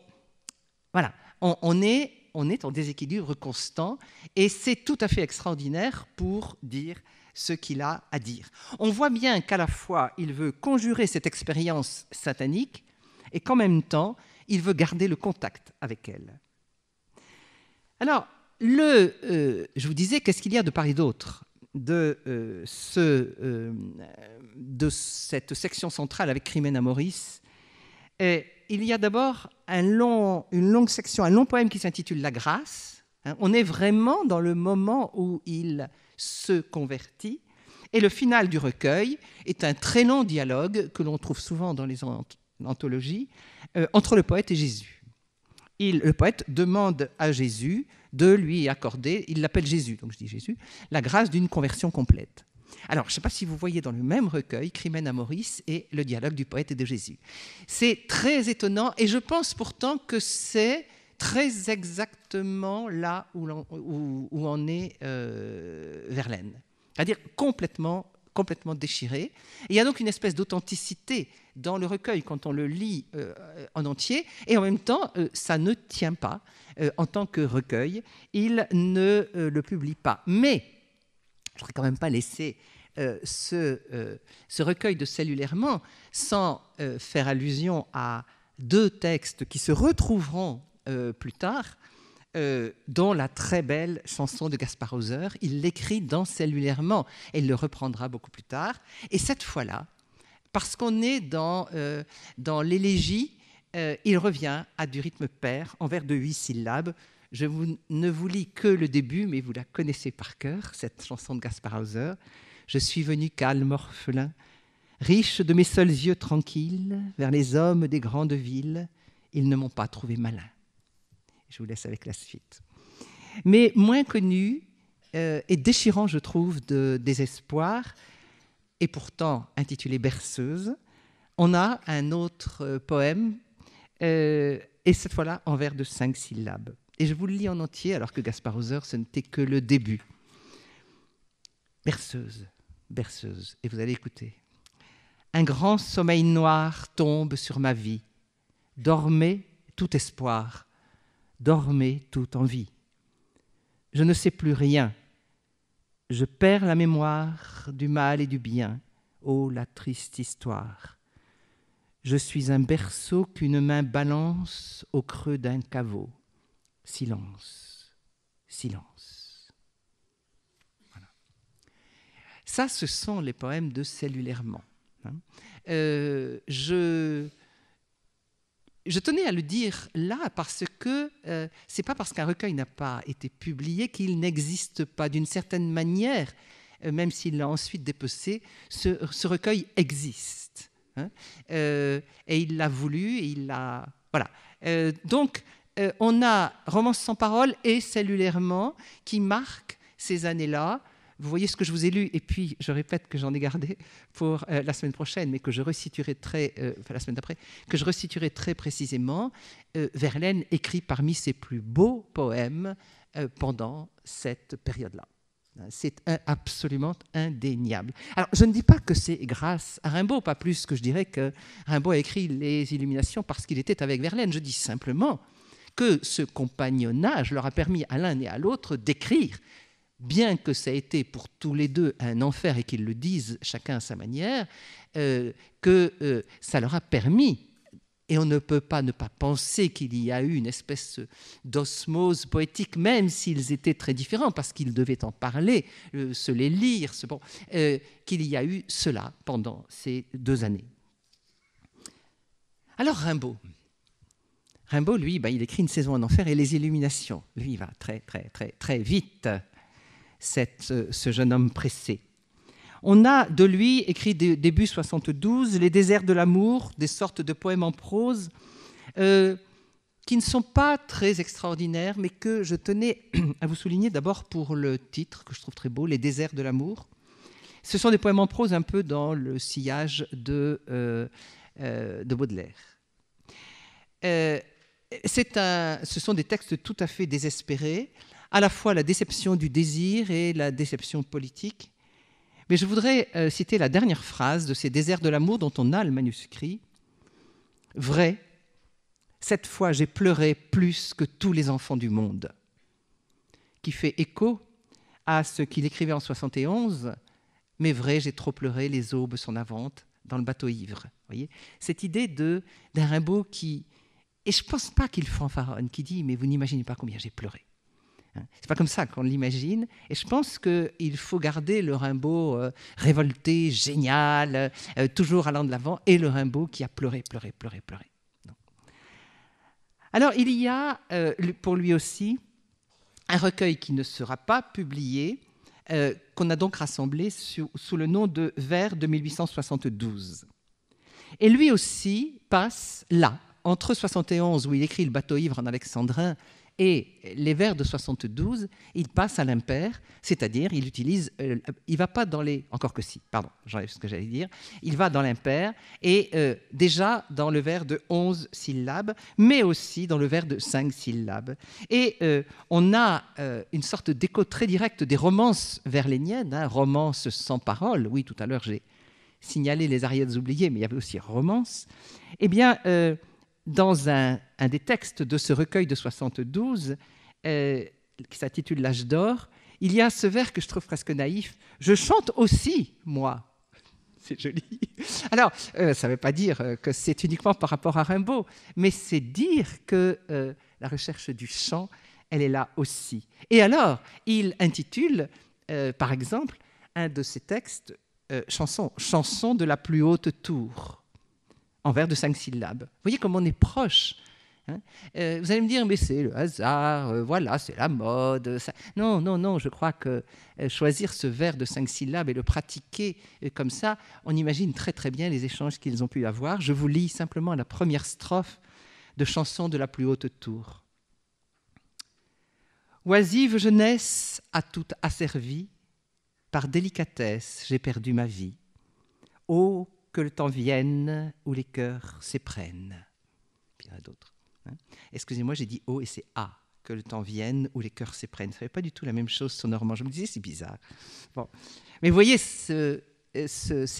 A: Voilà, est on est en déséquilibre constant et c'est tout à fait extraordinaire pour dire ce qu'il a à dire. On voit bien qu'à la fois il veut conjurer cette expérience satanique et qu'en même temps, il veut garder le contact avec elle. Alors, le, euh, je vous disais, qu'est-ce qu'il y a de Paris d'autre de, euh, ce, euh, de cette section centrale avec Crimène à et Il y a d'abord un long, une longue section, un long poème qui s'intitule La grâce. Hein. on est vraiment dans le moment où il se convertit. Et le final du recueil est un très long dialogue que l'on trouve souvent dans les, euh, entre le poète et Jésus. Il, le poète demande à Jésus de lui accorder, il l'appelle Jésus, donc je dis Jésus, la grâce d'une conversion complète. Alors, je ne sais pas si vous voyez dans le même recueil Crimen à Maurice et le dialogue du poète et de Jésus. C'est très étonnant et je pense pourtant que c'est très exactement là où, en, où, en est euh, Verlaine, c'est-à-dire complètement, complètement déchiré. il y a donc une espèce d'authenticité dans le recueil quand on le lit euh, en entier, et en même temps, euh, ça ne tient pas euh, en tant que recueil. Il ne le publie pas. Mais je ne voudrais quand même pas laisser ce, recueil de cellulairement sans faire allusion à deux textes qui se retrouveront plus tard. dont la très belle chanson de Gaspard Hauser. Il l'écrit dans Cellulairement et il le reprendra beaucoup plus tard. Et cette fois-là, parce qu'on est dans, euh, dans l'élégie, euh, il revient à du rythme pair, en vers de huit syllabes. Je ne vous lis que le début, mais vous la connaissez par cœur, cette chanson de Gaspar Hauser. Je suis venu calme orphelin, riche de mes seuls yeux tranquilles, vers les hommes des grandes villes, ils ne m'ont pas trouvé malin. Je vous laisse avec la suite. Mais moins connu euh, et déchirant, je trouve, de désespoir, et pourtant intitulé Berceuse, on a un autre euh, poème, euh, et cette fois-là en vers de cinq syllabes. Et je vous le lis en entier, alors que Gaspard Hauser, ce n'était que le début. Berceuse, berceuse, et vous allez écouter. Un grand sommeil noir tombe sur ma vie. Dormez tout espoir, dormez toute envie. Je ne sais plus rien je perds la mémoire du mal et du bien, ô oh, la triste histoire. Je suis un berceau qu'une main balance au creux d'un caveau. Silence, silence. Ça, ce sont les poèmes de Cellulairement. Hein. Euh, je je tenais à le dire là parce que euh, c'est pas parce qu'un recueil n'a pas été publié qu'il n'existe pas. D'une certaine manière, euh, même s'il l'a ensuite dépecé, ce, recueil existe. Hein. Euh, et il l'a voulu, et il l'a. Voilà. Euh, donc, on a Romance sans parole et Cellulairement qui marquent ces années-là. Vous voyez ce que je vous ai lu, et puis je répète que j'en ai gardé pour euh, la semaine prochaine, mais que je resituerai très, euh, la semaine d'après, que je très précisément. Euh, Verlaine écrit parmi ses plus beaux poèmes pendant cette période-là. Hein, c'est absolument indéniable. Alors, je ne dis pas que c'est grâce à Rimbaud, pas plus que je dirais que Rimbaud a écrit Les Illuminations parce qu'il était avec Verlaine. Je dis simplement que ce compagnonnage leur a permis à l'un et à l'autre d'écrire bien que ça ait été pour tous les deux un enfer et qu'ils le disent chacun à sa manière, euh, que euh, ça leur a permis. Et on ne peut pas ne pas penser qu'il y a eu une espèce d'osmose poétique, même s'ils étaient très différents, parce qu'ils devaient en parler, euh, se les lire, qu'il y a eu cela pendant ces deux années. Alors Rimbaud. Rimbaud, lui, bah, il écrit une saison en enfer et les illuminations. Lui, il va très, très, très, très vite ce jeune homme pressé. On a de lui écrit début 72 Les déserts de l'amour, des sortes de poèmes en prose euh, qui ne sont pas très extraordinaires, mais que je tenais [CLEARS THROAT] à vous souligner d'abord pour le titre que je trouve très beau, Les déserts de l'amour. Ce sont des poèmes en prose un peu dans le sillage de, euh, euh, Baudelaire. ce sont des textes tout à fait désespérés, à la fois la déception du désir et la déception politique. Mais je voudrais euh, citer la dernière phrase de ces déserts de l'amour dont on a le manuscrit. Vrai, cette fois j'ai pleuré plus que tous les enfants du monde, qui fait écho à ce qu'il écrivait en 71, mais vrai, j'ai trop pleuré, les aubes sont avantes dans le bateau ivre. Voyez Cette idée d'un Rimbaud qui, et je ne pense pas qu'il fanfaronne, qui dit, mais vous n'imaginez pas combien j'ai pleuré. C'est pas comme ça qu'on l'imagine. Et je pense qu'il faut garder le Rimbaud euh, révolté, génial, euh, euh, toujours allant de l'avant, et le Rimbaud qui a pleuré, pleuré, pleuré, pleuré. Alors il y a pour lui aussi un recueil qui ne sera pas publié, qu'on a donc rassemblé sous, sous le nom de Vers de 1872. Et lui aussi passe là, entre 71, où il écrit Le bateau ivre en alexandrin, et les vers de 72, il passe à l'impair, c'est-à-dire il utilise, euh, il va pas dans les, encore que si, pardon, j'enlève ce que j'allais dire, il va dans l'impair et euh, déjà dans le vers de 11 syllabes, mais aussi dans le vers de 5 syllabes. Et euh, on a une sorte d'écho très direct des romances verléniennes, hein, romances sans parole, oui, tout à l'heure j'ai signalé les ariades oubliées, mais il y avait aussi romances. Eh bien, dans un, des textes de ce recueil de 72, euh, qui s'intitule L'âge d'or, il y a ce vers que je trouve presque naïf. Je chante aussi, moi. [LAUGHS] C'est joli. Alors, euh, ça ne veut pas dire euh, que c'est uniquement par rapport à Rimbaud, mais c'est dire que la recherche du chant, elle est là aussi. Et alors, il intitule, par exemple, un de ses textes, Chanson, Chanson de la plus haute tour en vers de cinq syllabes. Vous voyez comme on est proche. Hein. Euh, vous allez me dire, mais c'est le hasard, euh, voilà, c'est la mode. Non, non, non, je crois que euh, choisir ce vers de cinq syllabes et le pratiquer comme ça, on imagine très très bien les échanges qu'ils ont pu avoir. Je vous lis simplement la première strophe de Chanson de la plus haute tour. Oisive jeunesse à toute asservie, par délicatesse j'ai perdu ma vie. Oh que le temps vienne où les cœurs s'éprennent. Puis il y en a d'autres. Hein. Excusez-moi, j'ai dit O et c'est A. Que le temps vienne où les cœurs s'éprennent. Ça n'est pas du tout la même chose sonorement. Je me disais, c'est bizarre. Bon. Mais voyez, ces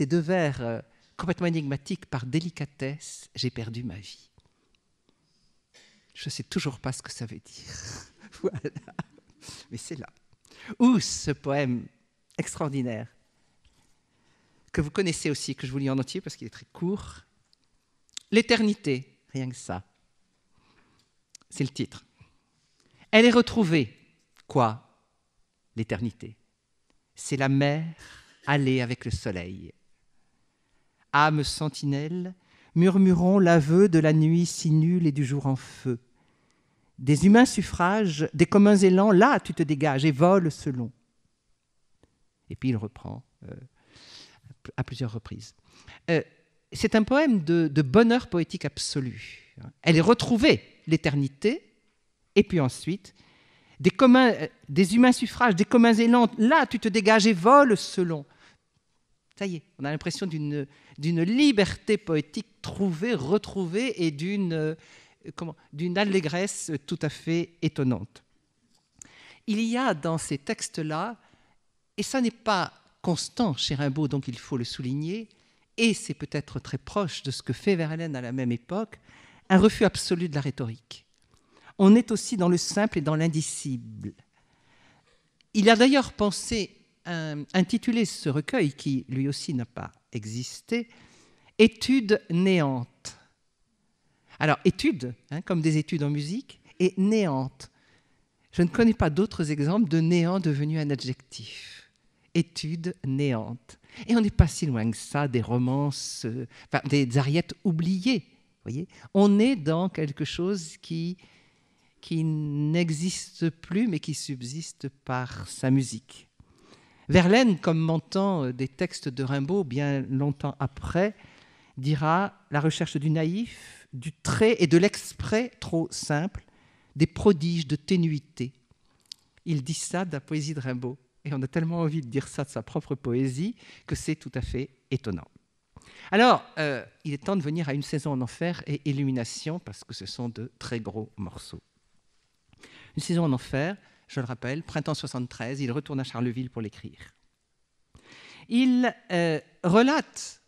A: deux vers euh, complètement énigmatiques, par délicatesse, j'ai perdu ma vie. Je ne sais toujours pas ce que ça veut dire. [LAUGHS] voilà. Mais c'est là. Ou ce poème extraordinaire que vous connaissez aussi, que je vous lis en entier parce qu'il est très court. L'éternité, rien que ça. C'est le titre. Elle est retrouvée. Quoi L'éternité. C'est la mer allée avec le soleil. Âme sentinelle, murmurons l'aveu de la nuit si nulle et du jour en feu. Des humains suffrages, des communs élans, là tu te dégages et vole selon. Et puis il reprend. Euh, à plusieurs reprises. Euh, c'est un poème de, bonheur poétique absolu. Elle est retrouvée, l'éternité, et puis ensuite, des, communs, euh, des humains suffrages, des communs élans, là tu te dégages et vole selon. Ça y est, on a l'impression d'une liberté poétique trouvée, retrouvée et d'une euh, d'une allégresse tout à fait étonnante. Il y a dans ces textes-là, et ça n'est pas constant chez Rimbaud, donc il faut le souligner, et c'est peut-être très proche de ce que fait Verlaine à la même époque, un refus absolu de la rhétorique. On est aussi dans le simple et dans l'indicible. Il a d'ailleurs pensé euh, intituler ce recueil, qui lui aussi n'a pas existé, Études néantes. Alors, études, hein, comme des études en musique, et néantes. Je ne connais pas d'autres exemples de néant devenu un adjectif étude néante. Et on n'est pas si loin que ça des romances, euh, des ariettes oubliées. Voyez on est dans quelque chose qui, qui n'existe plus, mais qui subsiste par sa musique. Verlaine, comme mentant euh, des textes de Rimbaud bien longtemps après, dira la recherche du naïf, du trait et de l'exprès trop simple, des prodiges de ténuité. Il dit ça de la poésie de Rimbaud. Et on a tellement envie de dire ça de sa propre poésie que c'est tout à fait étonnant. Alors, euh, il est temps de venir à Une saison en enfer et Illumination, parce que ce sont de très gros morceaux. Une saison en enfer, je le rappelle, printemps 73, il retourne à Charleville pour l'écrire. Il euh, relate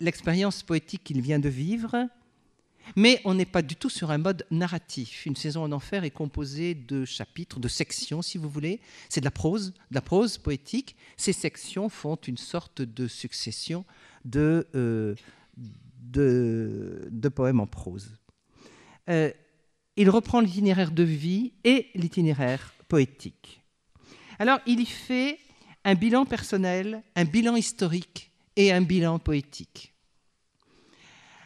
A: l'expérience poétique qu'il vient de vivre, mais on n'est pas du tout sur un mode narratif. Une saison en enfer est composée de chapitres, de sections, si vous voulez. C'est de la prose, de la prose poétique. Ces sections font une sorte de succession de, euh, de, poèmes en prose. Euh, il reprend l'itinéraire de vie et l'itinéraire poétique. Alors, il y fait un bilan personnel, un bilan historique et un bilan poétique.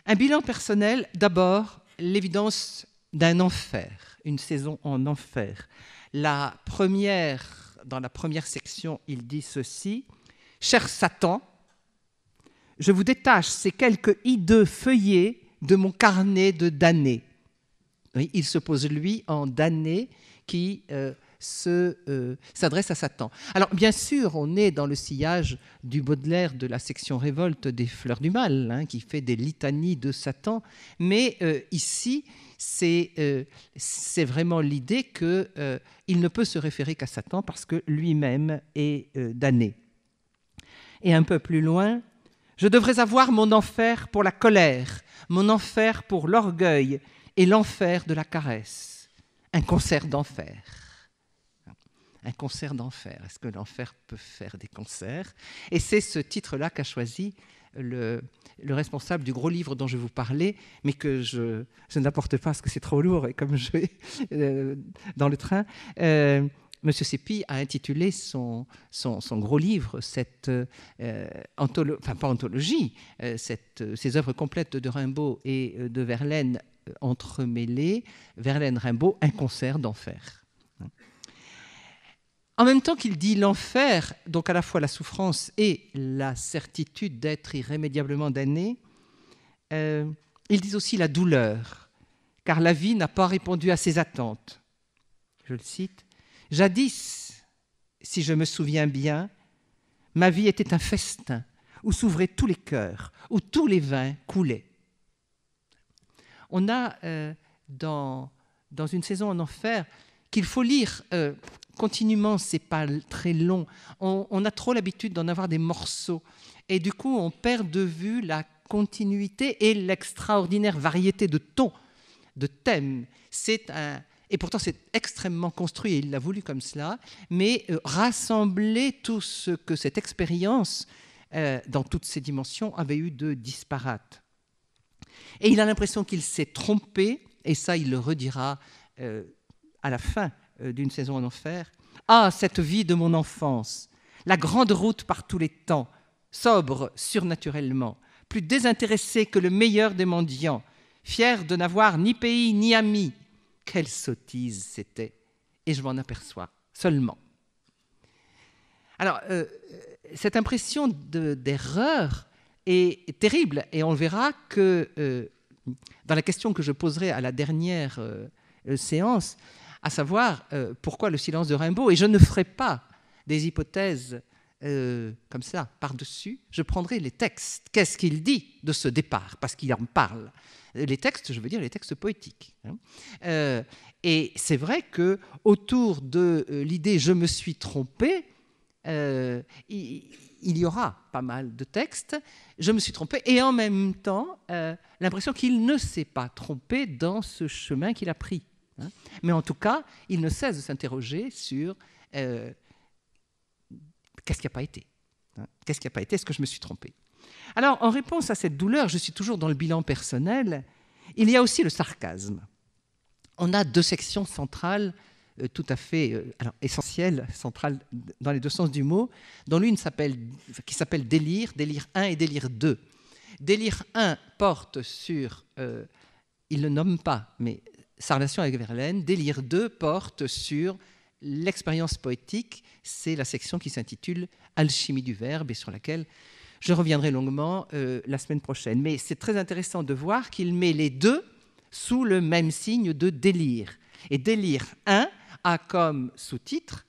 A: Un bilan personnel, d'abord, l'évidence d'un enfer, une saison en enfer. La première, dans la première section, il dit ceci Cher Satan, je vous détache ces quelques hideux feuillets de mon carnet de damnés. il se pose, lui, en damné qui euh, euh, s'adresse à Satan. Alors bien sûr, on est dans le sillage du Baudelaire de la section révolte des Fleurs du Mal, hein, qui fait des litanies de Satan, mais euh, ici, euh, c'est vraiment l'idée qu'il ne peut se référer qu'à Satan parce que lui-même est damné. Et un peu plus loin, je devrais avoir mon enfer pour la colère, mon enfer pour l'orgueil et l'enfer de la caresse. Un concert d'enfer un concert d'enfer. Est-ce que l'enfer peut faire des concerts Et c'est ce titre-là qu'a choisi le, responsable du gros livre dont je vous parlais, mais que je, n'apporte pas parce que c'est trop lourd, et comme je vais euh, dans le train. Euh, Monsieur Sépi a intitulé son, gros livre, cette euh, pas anthologie, cette, ces œuvres complètes de Rimbaud et de Verlaine entremêlées, Verlaine-Rimbaud, un concert d'enfer. En même temps qu'il dit l'enfer, donc à la fois la souffrance et la certitude d'être irrémédiablement damné, euh, il dit aussi la douleur, car la vie n'a pas répondu à ses attentes. Je le cite. Jadis, si je me souviens bien, ma vie était un festin où s'ouvraient tous les cœurs, où tous les vins coulaient. On a euh, dans, dans une saison en enfer qu'il faut lire euh, continuellement, c'est pas très long. On, a trop l'habitude d'en avoir des morceaux. Et du coup, on perd de vue la continuité et l'extraordinaire variété de tons, de thèmes. C'est un, et pourtant c'est extrêmement construit, et il l'a voulu comme cela, mais euh, rassembler tout ce que cette expérience, euh, dans toutes ses dimensions, avait eu de disparate. Et il a l'impression qu'il s'est trompé, et ça il le redira euh, à la fin euh, d'une saison en enfer. Ah, cette vie de mon enfance, la grande route par tous les temps, sobre surnaturellement, plus désintéressée que le meilleur des mendiants, fière de n'avoir ni pays ni amis. Quelle sottise c'était, et je m'en aperçois seulement. Alors, euh, cette impression d'erreur est terrible, et on verra que euh, dans la question que je poserai à la dernière séance, à savoir euh, pourquoi le silence de Rimbaud. Et je ne ferai pas des hypothèses euh, comme ça par-dessus, je prendrai les textes. Qu'est-ce qu'il dit de ce départ Parce qu'il en parle. Les textes, je veux dire les textes poétiques. Hein. Euh, et c'est vrai que autour de l'idée je me suis trompé, il, y aura pas mal de textes. Je me suis trompé et en même temps l'impression qu'il ne s'est pas trompé dans ce chemin qu'il a pris. Hein. Mais en tout cas, il ne cesse de s'interroger sur euh, qu'est-ce qui n'a pas été hein. Qu'est-ce qui n'a pas été Est-ce que je me suis trompé Alors, en réponse à cette douleur, je suis toujours dans le bilan personnel, il y a aussi le sarcasme. On a deux sections centrales euh, tout à fait euh, alors, essentielles, centrales dans les deux sens du mot, dont l'une qui s'appelle délire, délire 1 et délire 2. Délire 1 porte sur, il ne nomme pas, mais sa relation avec Verlaine, Délire 2 porte sur l'expérience poétique. C'est la section qui s'intitule Alchimie du verbe et sur laquelle je reviendrai longuement euh, la semaine prochaine. Mais c'est très intéressant de voir qu'il met les deux sous le même signe de délire. Et délire 1 a comme sous-titre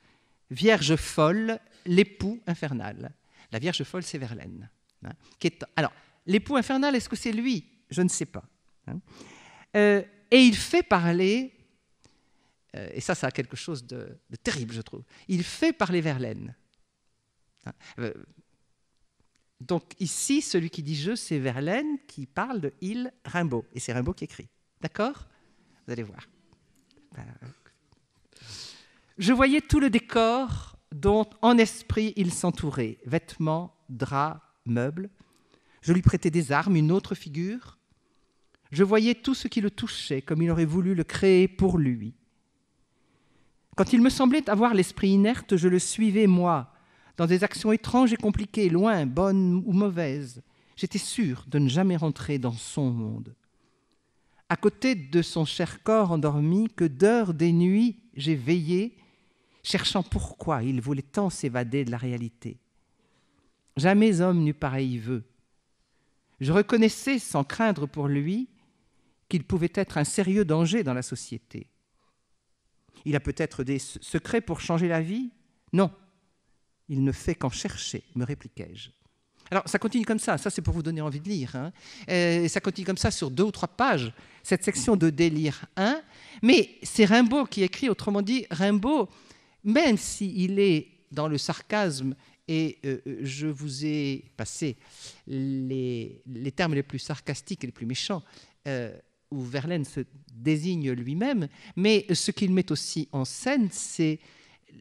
A: Vierge folle, l'époux infernal. La Vierge folle, c'est Verlaine. Hein, qui Alors, l'époux infernal, est-ce que c'est lui Je ne sais pas. Hein. Euh, et il fait parler, euh, et ça, ça a quelque chose de, terrible, je trouve, il fait parler Verlaine. Hein, euh, donc ici, celui qui dit je, c'est Verlaine qui parle de il Rimbaud, et c'est Rimbaud qui écrit. D'accord Vous allez voir. Je voyais tout le décor dont en esprit il s'entourait, vêtements, draps, meubles. Je lui prêtais des armes, une autre figure, je voyais tout ce qui le touchait comme il aurait voulu le créer pour lui. Quand il me semblait avoir l'esprit inerte, je le suivais, moi, dans des actions étranges et compliquées, loin, bonnes ou mauvaises. J'étais sûr de ne jamais rentrer dans son monde. À côté de son cher corps endormi, que d'heures des nuits j'ai veillé, cherchant pourquoi il voulait tant s'évader de la réalité. Jamais homme n'eut pareil vœu. Je reconnaissais, sans craindre pour lui, qu'il pouvait être un sérieux danger dans la société. Il a peut-être des secrets pour changer la vie Non, il ne fait qu'en chercher, me répliquai-je. Alors, ça continue comme ça, ça c'est pour vous donner envie de lire. Hein. Euh, ça continue comme ça sur deux ou trois pages, cette section de délire 1. Mais c'est Rimbaud qui écrit, autrement dit, Rimbaud, même s'il est dans le sarcasme, et euh, euh, je vous ai passé les, termes les plus sarcastiques et les plus méchants, où Verlaine se désigne lui-même, mais ce qu'il met aussi en scène, c'est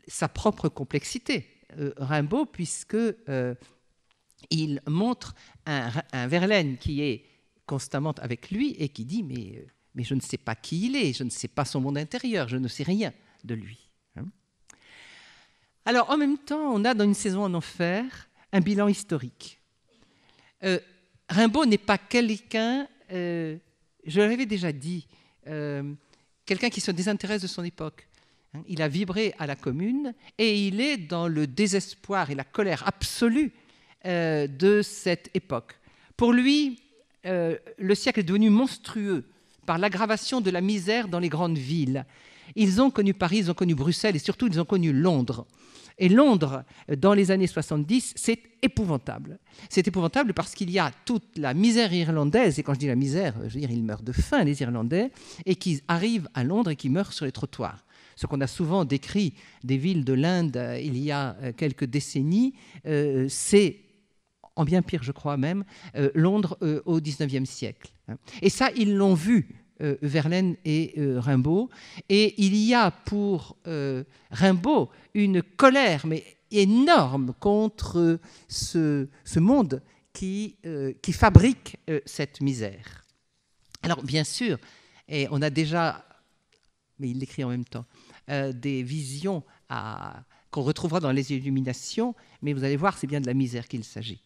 A: sa propre complexité. Euh, Rimbaud, puisque euh, il montre un, Verlaine qui est constamment avec lui et qui dit mais, je ne sais pas qui il est, je ne sais pas son monde intérieur, je ne sais rien de lui. Hein. Alors en même temps, on a dans une saison en enfer un bilan historique. Euh, Rimbaud n'est pas quelqu'un je l'avais déjà dit, euh, quelqu'un qui se désintéresse de son époque. Hein, il a vibré à la commune et il est dans le désespoir et la colère absolue euh, de cette époque. Pour lui, euh, le siècle est devenu monstrueux par l'aggravation de la misère dans les grandes villes. Ils ont connu Paris, ils ont connu Bruxelles et surtout ils ont connu Londres et Londres euh, dans les années 70, c'est épouvantable. C'est épouvantable parce qu'il y a toute la misère irlandaise, et quand je dis la misère, euh, je veux dire, ils meurent de faim, les Irlandais, et qui arrivent à Londres et qui meurent sur les trottoirs. Ce qu'on a souvent décrit des villes de l'Inde euh, il y a quelques décennies, c'est en bien pire, je crois même, Londres au au XIXe siècle. Et ça, ils l'ont vu euh, Verlaine et euh, Rimbaud. Et il y a pour euh, Rimbaud une colère, mais énorme, contre ce, monde qui, fabrique cette misère. Alors, bien sûr, et on a déjà, mais il l'écrit en même temps, des visions qu'on retrouvera dans les illuminations, mais vous allez voir, c'est bien de la misère qu'il s'agit.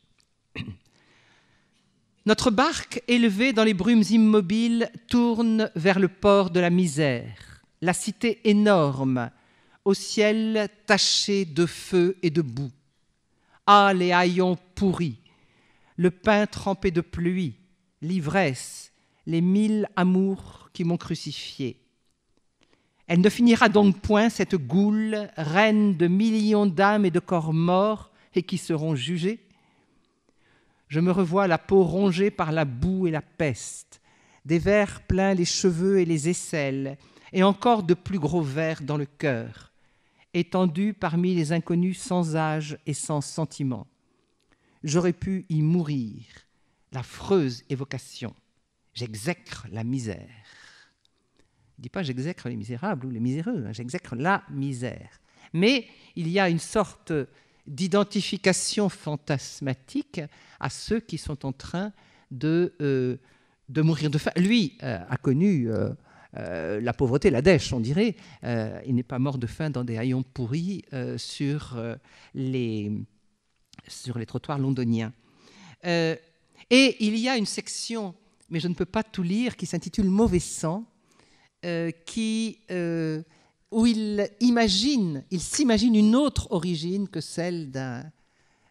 A: Notre barque, élevée dans les brumes immobiles, tourne vers le port de la misère, la cité énorme, au ciel taché de feu et de boue. Ah, les haillons pourris, le pain trempé de pluie, l'ivresse, les mille amours qui m'ont crucifié. Elle ne finira donc point cette goule, reine de millions d'âmes et de corps morts et qui seront jugés je me revois la peau rongée par la boue et la peste, des vers pleins les cheveux et les aisselles, et encore de plus gros vers dans le cœur, étendus parmi les inconnus sans âge et sans sentiment. J'aurais pu y mourir, l'affreuse évocation. J'exècre la misère. Je ne dis pas j'exècre les misérables ou les miséreux, hein, j'exècre la misère. Mais il y a une sorte d'identification fantasmatique à ceux qui sont en train de, euh, de mourir de faim. Lui euh, a connu euh, la pauvreté, la dèche, on dirait. il n'est pas mort de faim dans des haillons pourris sur, les, sur les trottoirs londoniens. et il y a une section, mais je ne peux pas tout lire, qui s'intitule Mauvais sang, qui où il imagine, il s'imagine une autre origine que celle d'un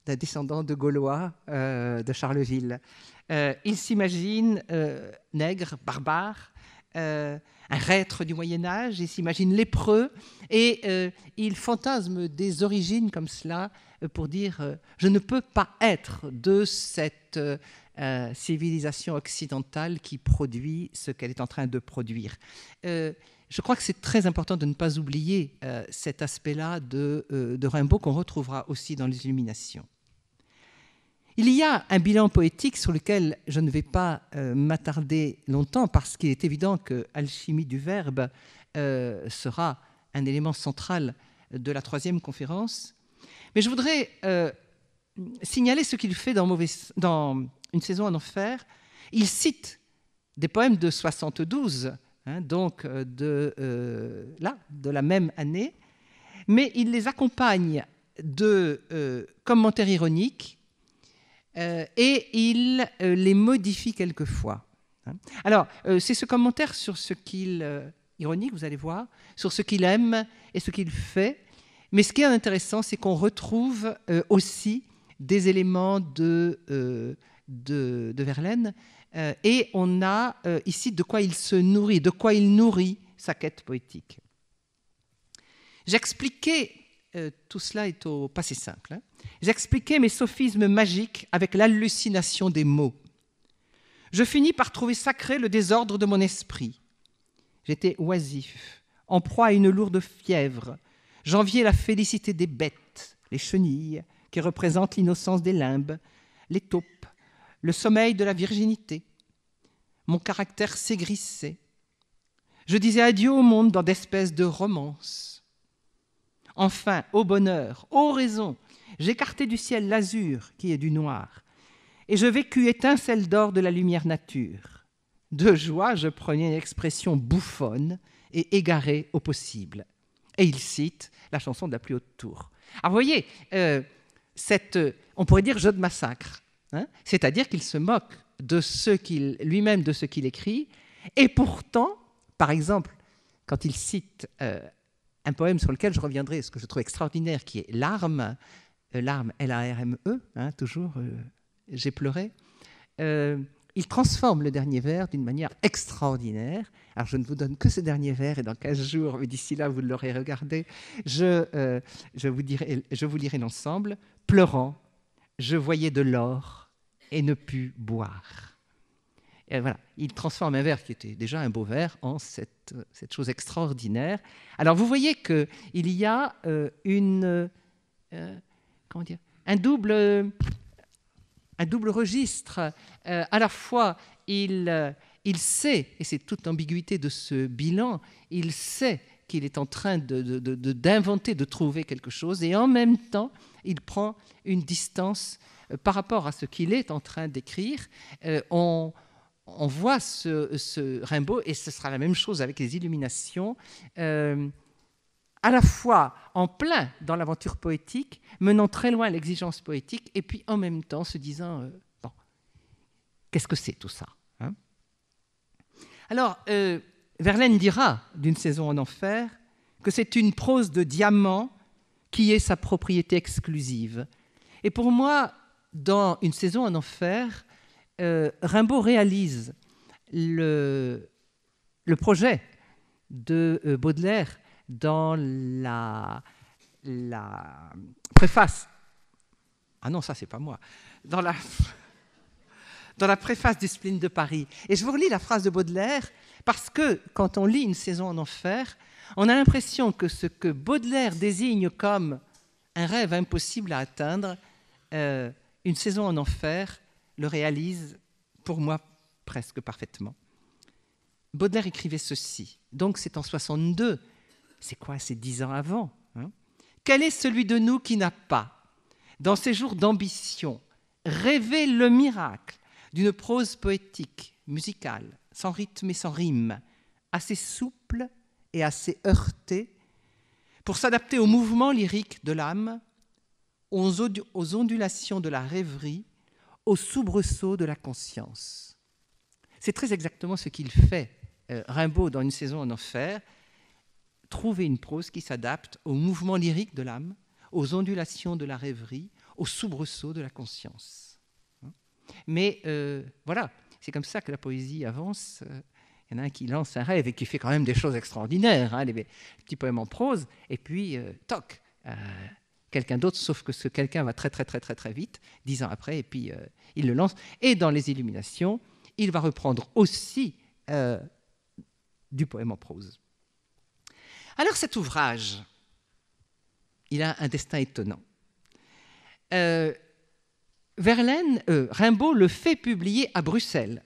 A: descendant de Gaulois euh, de Charleville. Euh, il s'imagine euh, nègre, barbare, un reître du Moyen Âge, il s'imagine lépreux, et il fantasme des origines comme cela pour dire je ne peux pas être de cette civilisation occidentale qui produit ce qu'elle est en train de produire je crois que c'est très important de ne pas oublier euh, cet aspect-là euh, de, Rimbaud qu'on retrouvera aussi dans les Illuminations. Il y a un bilan poétique sur lequel je ne vais pas euh, m'attarder longtemps parce qu'il est évident que l'alchimie du Verbe sera un élément central de la troisième conférence. Mais je voudrais signaler ce qu'il fait dans, dans Une saison en enfer. Il cite des poèmes de 72 Hein, donc euh, euh, de, la même année, mais il les accompagne de euh, commentaires ironiques et il les modifie quelquefois. Hein. Alors, c'est ce commentaire sur ce qu'il, ironique vous allez voir, sur ce qu'il aime et ce qu'il fait, mais ce qui est intéressant, c'est qu'on retrouve aussi des éléments de Verlaine, euh, et on a euh, ici de quoi il se nourrit, de quoi il nourrit sa quête poétique. J'expliquais, euh, tout cela est au passé simple, hein. j'expliquais mes sophismes magiques avec l'hallucination des mots. Je finis par trouver sacré le désordre de mon esprit. J'étais oisif, en proie à une lourde fièvre. J'enviais la félicité des bêtes, les chenilles, qui représentent l'innocence des limbes, les taupes, le sommeil de la virginité. Mon caractère s'aigrissait. Je disais adieu au monde dans d'espèces de romances. Enfin, au bonheur, ô raison, j'écartais du ciel l'azur qui est du noir, et je vécus étincelle d'or de la lumière nature. De joie, je prenais une expression bouffonne et égarée au possible. Et il cite la chanson de la plus haute tour. Alors ah, voyez, euh, cette, euh, on pourrait dire jeu de massacre. Hein, c'est-à-dire qu'il se moque de lui-même de ce qu'il écrit, et pourtant, par exemple, quand il cite euh, un poème sur lequel je reviendrai, ce que je trouve extraordinaire, qui est Larme, euh, Larme, L-A-R-M-E, hein, toujours, euh, j'ai pleuré, il transforme le dernier vers d'une manière extraordinaire. Alors je ne vous donne que ce dernier vers et dans 15 jours, mais d'ici là vous l'aurez regardé, je, vous dirai, je vous lirai l'ensemble, pleurant je voyais de l'or et ne pus boire. Et voilà, il transforme un verre qui était déjà un beau verre en cette, chose extraordinaire. Alors vous voyez qu'il y a euh, une, euh, comment dire, un double, un double registre. Euh, à la fois, il, il sait, et c'est toute l'ambiguïté de ce bilan, il sait qu'il est en train d'inventer, de, de, de, trouver quelque chose, et en même temps, il prend une distance euh, par rapport à ce qu'il est en train d'écrire. Euh, on, on, voit ce, ce, Rimbaud, et ce sera la même chose avec les illuminations, euh, à la fois en plein dans l'aventure poétique, menant très loin l'exigence poétique, et puis en même temps se disant, bon, qu'est-ce que c'est tout ça hein Alors, Verlaine dira d'une saison en enfer que c'est une prose de diamant qui est sa propriété exclusive. Et pour moi, dans Une saison en enfer, euh, Rimbaud réalise le, projet de euh, Baudelaire dans la, préface. Ah non, ça c'est pas moi. Dans la, [LAUGHS] dans préface du spleen de Paris. Et je vous relis la phrase de Baudelaire parce que quand on lit Une saison en enfer, on a l'impression que ce que Baudelaire désigne comme un rêve impossible à atteindre, euh, Une saison en enfer le réalise pour moi presque parfaitement. Baudelaire écrivait ceci, donc c'est en 62, c'est quoi, c'est dix ans avant hein Quel est celui de nous qui n'a pas, dans ses jours d'ambition, rêvé le miracle d'une prose poétique, musicale, sans rythme et sans rime, assez souple et assez heurté, pour s'adapter au mouvement lyrique de l'âme, aux, ondulations de la rêverie, aux soubresauts de la conscience. C'est très exactement ce qu'il fait euh, Rimbaud dans Une saison en enfer, trouver une prose qui s'adapte au mouvement lyrique de l'âme, aux ondulations de la rêverie, aux soubresauts de la conscience. Mais euh, voilà, c'est comme ça que la poésie avance. Euh, il y en a un qui lance un rêve et qui fait quand même des choses extraordinaires, un hein, les, poèmes en prose, et puis, euh, toc, euh, quelqu'un d'autre, sauf que ce quelqu'un va très très très très très vite, dix ans après, et puis il le lance. Et dans les illuminations, il va reprendre aussi du poème en prose. Alors cet ouvrage, il a un destin étonnant. Euh, Verlaine, euh, Rimbaud le fait publier à Bruxelles.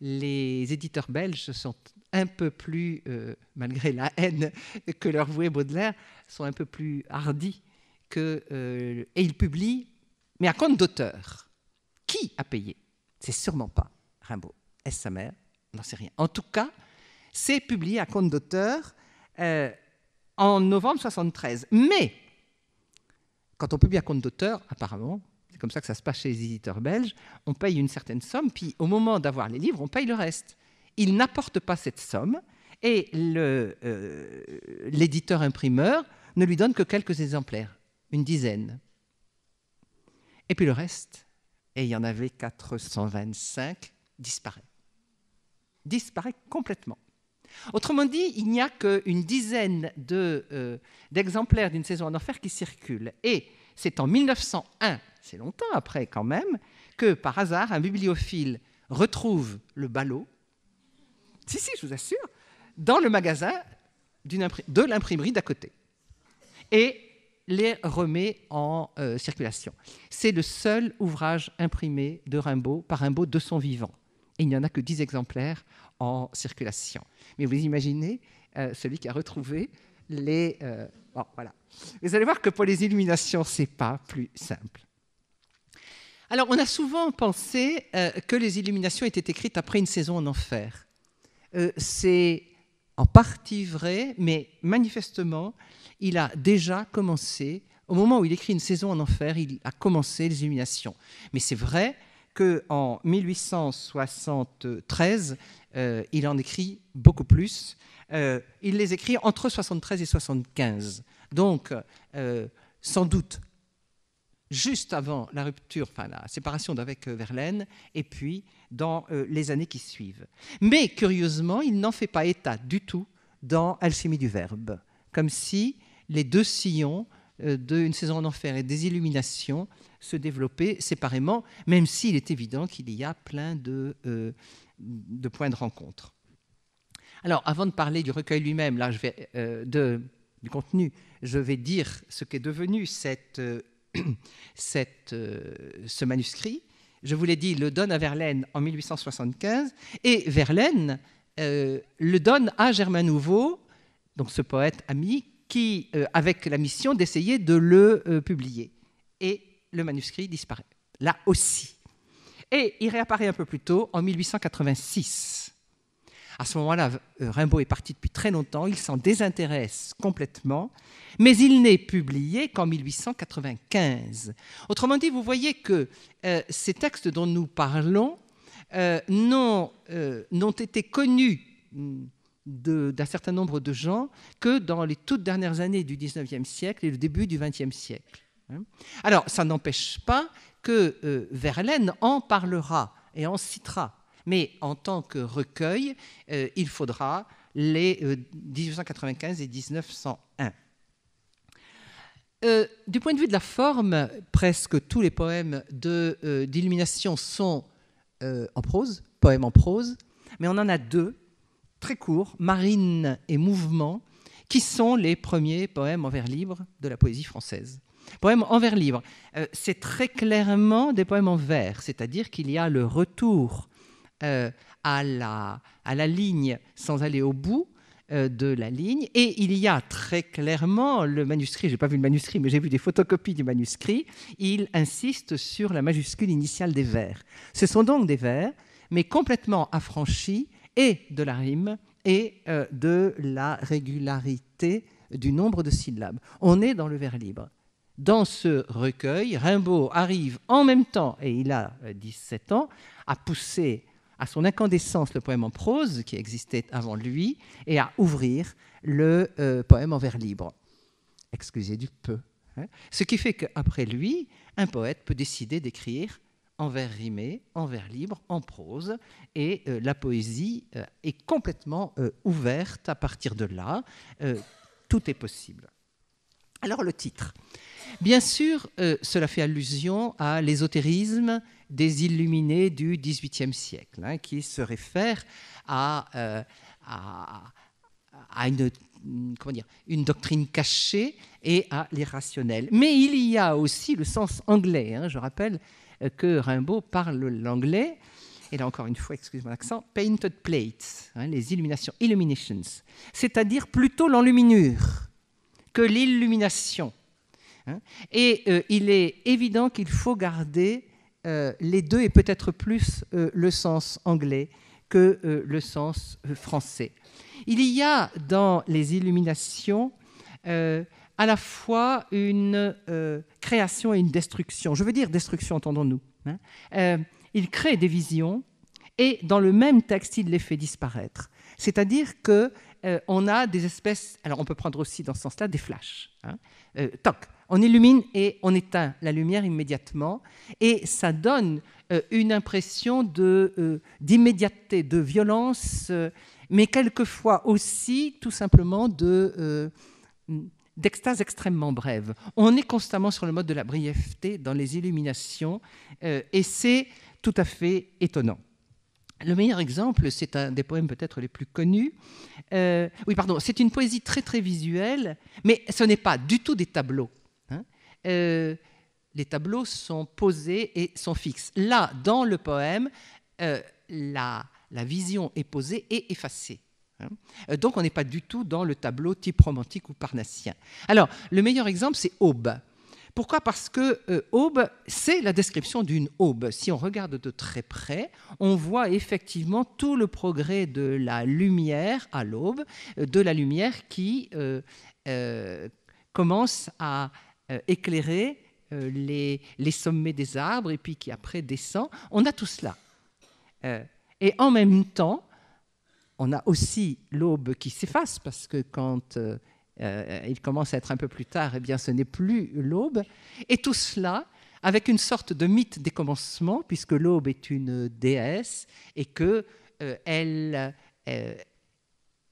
A: Les éditeurs belges sont un peu plus, euh, malgré la haine que leur vouait Baudelaire, sont un peu plus hardis que, euh, et ils publient, mais à compte d'auteur. Qui a payé C'est sûrement pas Rimbaud. Est-ce sa mère On n'en sait rien. En tout cas, c'est publié à compte d'auteur en novembre 1973. Mais quand on publie à compte d'auteur, apparemment, comme ça que ça se passe chez les éditeurs belges, on paye une certaine somme, puis au moment d'avoir les livres, on paye le reste. Il n'apporte pas cette somme et euh, l'éditeur imprimeur ne lui donne que quelques exemplaires, une dizaine. Et puis le reste, et il y en avait 425, disparaît. Disparaît complètement. Autrement dit, il n'y a qu'une dizaine euh, d'exemplaires d'une saison en enfer qui circulent. Et c'est en 1901 c'est longtemps après quand même, que par hasard, un bibliophile retrouve le ballot, si, si, je vous assure, dans le magasin de l'imprimerie d'à côté. Et les remet en euh, circulation. C'est le seul ouvrage imprimé de Rimbaud par Rimbaud de son vivant. Et il n'y en a que 10 exemplaires en circulation. Mais vous imaginez euh, celui qui a retrouvé les... Euh, bon, voilà. Vous allez voir que pour les illuminations, c'est pas plus simple. Alors, on a souvent pensé euh, que les Illuminations étaient écrites après une saison en enfer. Euh, c'est en partie vrai, mais manifestement, il a déjà commencé, au moment où il écrit une saison en enfer, il a commencé les Illuminations. Mais c'est vrai qu'en 1873, euh, il en écrit beaucoup plus. il les écrit entre 73 et 75. Donc, sans doute juste avant la rupture, enfin la séparation d'avec euh, Verlaine, et puis dans euh, les années qui suivent. Mais curieusement, il n'en fait pas état du tout dans Alchimie du Verbe, comme si les deux sillons euh, d'une saison en enfer et des illuminations se développaient séparément, même s'il est évident qu'il y a plein de, points de rencontre. Alors, avant de parler du recueil lui-même, là, je de, du contenu, je vais dire ce qu'est devenu cette [CLEARS THROAT] Euh, ce manuscrit, je vous l'ai dit, le donne à Verlaine en 1875, et Verlaine euh, le donne à Germain Nouveau, donc ce poète ami, qui, euh, avec la mission d'essayer de le publier. Et le manuscrit disparaît, là aussi. Et il réapparaît un peu plus tôt, en 1886. À ce moment-là, euh, Rimbaud est parti depuis très longtemps, il s'en désintéresse complètement, mais il n'est publié qu'en 1895. Autrement dit, vous voyez que euh, ces textes dont nous parlons euh, n'ont été connus mm, d'un certain nombre de gens que dans les toutes dernières années du 19e siècle et le début du 20e siècle. Hein. Alors, ça n'empêche pas que Verlaine en parlera et en citera mais en tant que recueil, euh, il faudra les 1895 euh, et 1901. Euh, du point de vue de la forme, presque tous les poèmes d'Illumination sont en prose, poèmes en prose, mais on en a deux, très courts, Marine et Mouvement, qui sont les premiers poèmes en vers libre de la poésie française. Poèmes en vers libre, c'est très clairement des poèmes en vers, c'est-à-dire qu'il y a le retour euh, à, la, à la ligne sans aller au bout euh, de la ligne. Et il y a très clairement le manuscrit, j'ai pas vu le manuscrit, mais j'ai vu des photocopies du manuscrit, il insiste sur la majuscule initiale des vers. Ce sont donc des vers, mais complètement affranchis et de la rime et euh, de la régularité du nombre de syllabes. On est dans le vers libre. Dans ce recueil, Rimbaud arrive en même temps, et il a 17 ans, à pousser à son incandescence le poème en prose qui existait avant lui et à ouvrir le euh, poème en vers libre. Excusez du peu. Hein. Ce qui fait qu'après lui, un poète peut décider d'écrire en vers rimé, en vers libre, en prose, et euh, la poésie euh, est complètement ouverte à partir de là. tout est possible. Alors le titre. Bien sûr, euh, cela fait allusion à l'ésotérisme des illuminés du XVIIIe siècle, hein, qui se réfère à, euh, une, doctrine cachée et à l'irrationnel. Mais il y a aussi le sens anglais. Hein. je rappelle euh, que Rimbaud parle l'anglais. Et là encore une fois, excusez mon accent, painted plates, hein, les illuminations, illuminations, c'est-à-dire plutôt l'enluminure que l'illumination. Hein. Et euh, il est évident qu'il faut garder euh, les deux et peut-être plus euh, le sens anglais que le sens français. Il y a dans les illuminations à la fois une création et une destruction. Je veux dire destruction, entendons-nous. Hein. il crée des visions et dans le même texte, il les fait disparaître. C'est-à-dire que euh, on a des espèces, alors on peut prendre aussi dans ce sens-là des flashs. Hein. Euh, on illumine et on éteint la lumière immédiatement, et ça donne euh, une impression d'immédiateté, de, violence, mais quelquefois aussi tout simplement d'extase extrêmement brève. On est constamment sur le mode de la brièveté dans les illuminations, et c'est tout à fait étonnant. Le meilleur exemple, c'est un des poèmes peut-être les plus connus. Euh, oui, pardon, c'est une poésie très très visuelle, mais ce n'est pas du tout des tableaux. Hein. Euh, les tableaux sont posés et sont fixes. Là, dans le poème, euh, la, vision est posée et effacée. Hein. Donc on n'est pas du tout dans le tableau type romantique ou parnassien. Alors, le meilleur exemple, c'est Aube. Pourquoi Parce que euh, aube, c'est la description d'une aube. Si on regarde de très près, on voit effectivement tout le progrès de la lumière à l'aube, euh, de la lumière qui euh, commence à éclairer les, les, sommets des arbres et puis qui après descend. On a tout cela. et en même temps, on a aussi l'aube qui s'efface parce que quand euh, il commence à être un peu plus tard, eh bien ce n'est plus l'aube. Et tout cela avec une sorte de mythe des commencements, puisque l'aube est une déesse et que euh, elle, euh,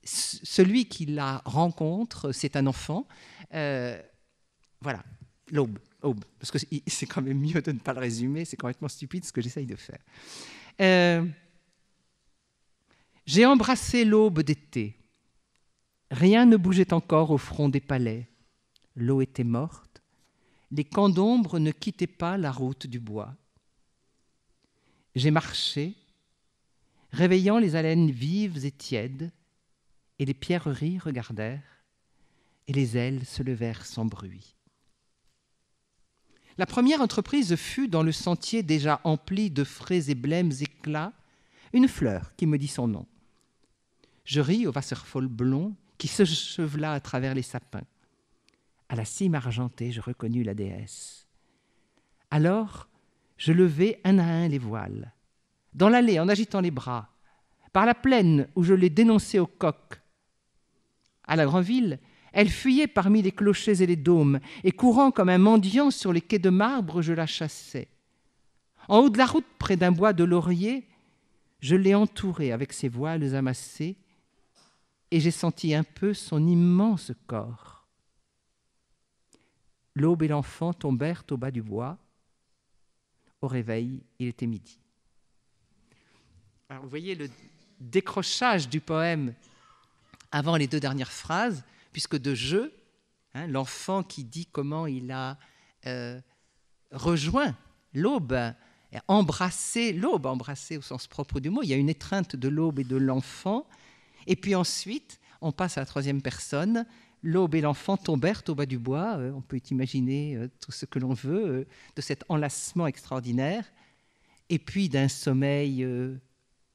A: celui qui la rencontre, c'est un enfant. voilà, l'aube, parce que c'est quand même mieux de ne pas le résumer, c'est complètement stupide ce que j'essaye de faire. J'ai embrassé l'aube d'été, Rien ne bougeait encore au front des palais. L'eau était morte. Les camps d'ombre ne quittaient pas la route du bois. J'ai marché, réveillant les haleines vives et tièdes, et les pierreries regardèrent, et les ailes se levèrent sans bruit. La première entreprise fut, dans le sentier déjà empli de frais et blêmes éclats, une fleur qui me dit son nom. Je ris au Wasserfall blond qui se chevela à travers les sapins. À la cime argentée, je reconnus la déesse. Alors, je levai un à un les voiles. Dans l'allée, en agitant les bras, par la plaine où je l'ai dénoncée au coq. À la ville, elle fuyait parmi les clochers et les dômes, et courant comme un mendiant sur les quais de marbre, je la chassais. En haut de la route, près d'un bois de laurier, je l'ai entourée avec ses voiles amassées, et j'ai senti un peu son immense corps. L'aube et l'enfant tombèrent au bas du bois. Au réveil, il était midi. Alors vous voyez le décrochage du poème avant les deux dernières phrases, puisque de jeu, hein, l'enfant qui dit comment il a euh, rejoint l'aube, embrassé l'aube, embrassé au sens propre du mot, il y a une étreinte de l'aube et de l'enfant, et puis ensuite, on passe à la troisième personne. L'aube et l'enfant tombèrent au bas du bois. Euh, on peut imaginer euh, tout ce que l'on veut euh, de cet enlacement extraordinaire. Et puis d'un sommeil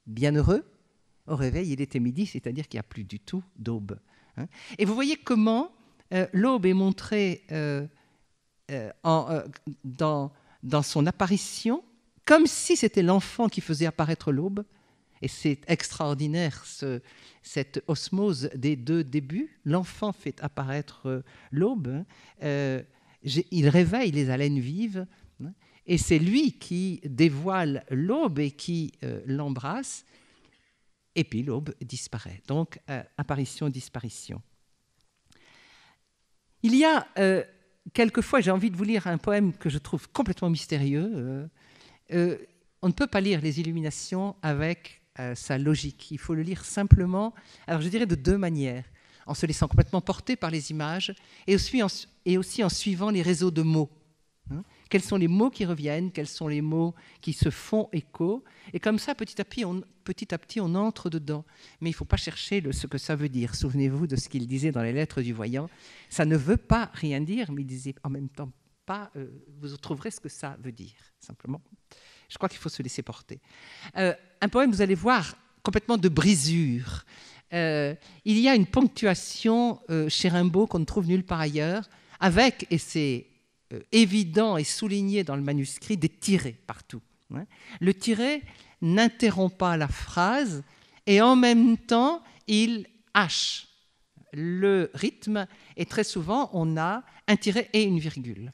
A: bienheureux, au réveil, il était midi, c'est-à-dire qu'il n'y a plus du tout d'aube. Hein. Et vous voyez comment l'aube est montrée dans, dans son apparition, comme si c'était l'enfant qui faisait apparaître l'aube, et c'est extraordinaire, ce, cette osmose des deux débuts. L'enfant fait apparaître euh, l'aube, hein. euh, il réveille les haleines vives, hein. et c'est lui qui dévoile l'aube et qui euh, l'embrasse, et puis l'aube disparaît. Donc, apparition, disparition. Il y a quelquefois, j'ai envie de vous lire un poème que je trouve complètement mystérieux. on ne peut pas lire les illuminations avec euh, sa logique. Il faut le lire simplement, alors je dirais de deux manières, en se laissant complètement porter par les images et aussi en, et aussi en suivant les réseaux de mots. Hein. quels sont les mots qui reviennent, quels sont les mots qui se font écho. Et comme ça, petit à petit, on, petit à petit, on entre dedans. Mais il ne faut pas chercher ce que ça veut dire. Souvenez-vous de ce qu'il disait dans les lettres du voyant. Ça ne veut pas rien dire, mais il disait en même temps pas, euh, vous trouverez ce que ça veut dire, simplement. Je crois qu'il faut se laisser porter. Euh, un poème, vous allez voir, complètement de brisure. Euh, il y a une ponctuation euh, chez Rimbaud qu'on ne trouve nulle part ailleurs, avec, et c'est évident et souligné dans le manuscrit, des tirets partout. Hein. Le tiret n'interrompt pas la phrase et en même temps, il hache. Le rythme, et très souvent, on a un tiret et une virgule.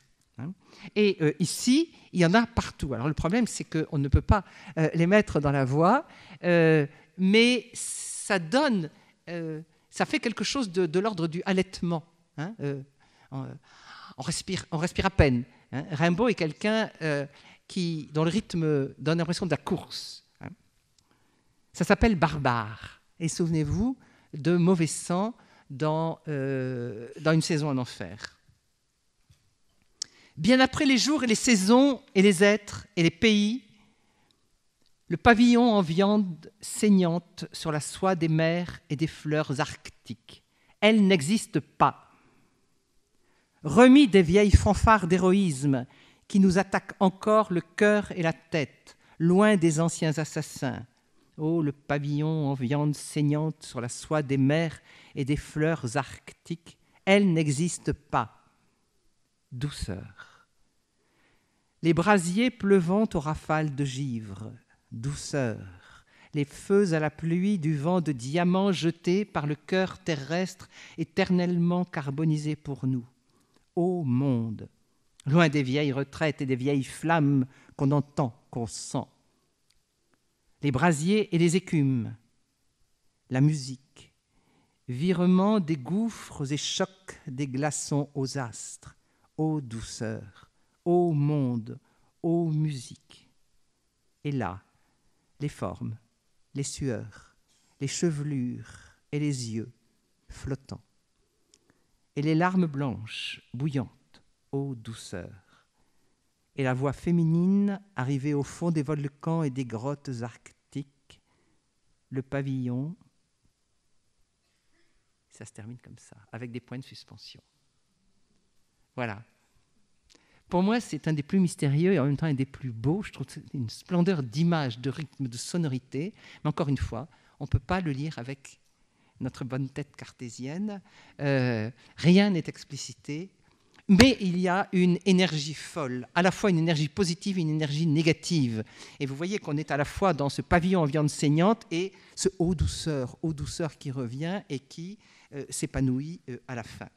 A: Et euh, ici, il y en a partout. Alors le problème, c'est qu'on ne peut pas euh, les mettre dans la voie, euh, mais ça donne, ça fait quelque chose de, l'ordre du halètement. Hein, on, respire, on respire à peine. Hein Rimbaud est quelqu'un qui, dans le rythme donne l'impression de la course. Hein. ça s'appelle barbare. Et souvenez-vous de mauvais sang dans, dans une saison en enfer. Bien après les jours et les saisons et les êtres et les pays, le pavillon en viande saignante sur la soie des mers et des fleurs arctiques. Elle n'existe pas. Remis des vieilles fanfares d'héroïsme qui nous attaquent encore le cœur et la tête, loin des anciens assassins. Oh, le pavillon en viande saignante sur la soie des mers et des fleurs arctiques, elle n'existe pas. Douceur les brasiers pleuvant aux rafales de givre, douceur, les feux à la pluie du vent de diamants jetés par le cœur terrestre éternellement carbonisé pour nous. Ô monde, loin des vieilles retraites et des vieilles flammes qu'on entend, qu'on sent. Les brasiers et les écumes, la musique, virement des gouffres et choc des glaçons aux astres, ô douceur, ô monde, ô musique. Et là, les formes, les sueurs, les chevelures et les yeux flottants. Et les larmes blanches, bouillantes, ô douceur. Et la voix féminine arrivée au fond des volcans et des grottes arctiques, le pavillon. Ça se termine comme ça, avec des points de suspension. Voilà. Pour moi, c'est un des plus mystérieux et en même temps un des plus beaux. Je trouve une splendeur d'image, de rythme, de sonorité. Mais encore une fois, on ne peut pas le lire avec notre bonne tête cartésienne. Euh, rien n'est explicité. Mais il y a une énergie folle, à la fois une énergie positive et une énergie négative. Et vous voyez qu'on est à la fois dans ce pavillon en viande saignante et ce haut douceur, haut douceur qui revient et qui euh, s'épanouit euh, à la fin.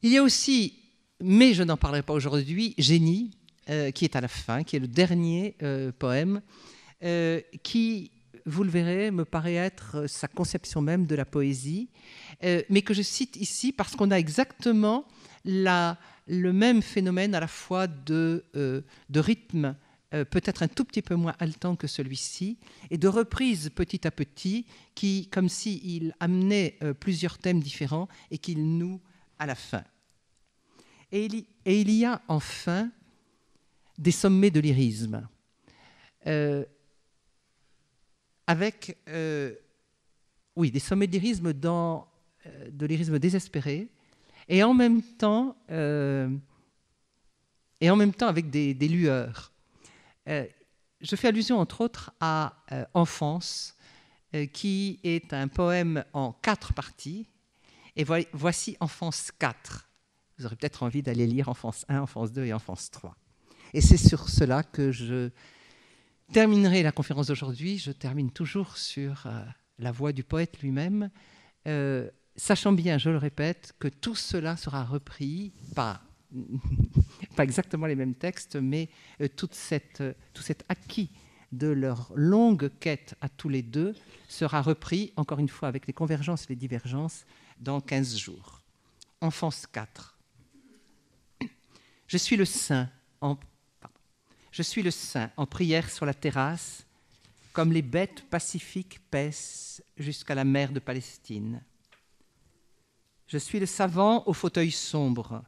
A: Il y a aussi mais je n'en parlerai pas aujourd'hui. Génie, euh, qui est à la fin, qui est le dernier euh, poème, euh, qui, vous le verrez, me paraît être sa conception même de la poésie, mais que je cite ici parce qu'on a exactement le même phénomène à la fois de, de rythme. peut-être un tout petit peu moins haletant que celui-ci, et de reprise petit à petit, qui, comme s'il amenait plusieurs thèmes différents et qu'il noue à la fin. Et il, y a enfin des sommets de lyrisme, euh, avec, euh, oui, des sommets de lyrisme, dans, euh, de l'irisme désespéré, et en même temps, et en même temps avec des, des lueurs. je fais allusion, entre autres, à Enfance, qui est un poème en quatre parties, et voici Enfance 4 vous aurez peut-être envie d'aller lire Enfance 1, Enfance 2 et Enfance 3. Et c'est sur cela que je terminerai la conférence d'aujourd'hui. Je termine toujours sur euh, la voix du poète lui-même, euh, sachant bien, je le répète, que tout cela sera repris, pas, [LAUGHS] pas exactement les mêmes textes, mais euh, toute cette, tout cet acquis de leur longue quête à tous les deux sera repris, encore une fois, avec les convergences et les divergences, dans 15 jours. Enfance 4. Je suis le saint en, prière sur la terrasse, comme les bêtes pacifiques paissent jusqu'à la mer de Palestine. Je suis le savant au fauteuil sombre.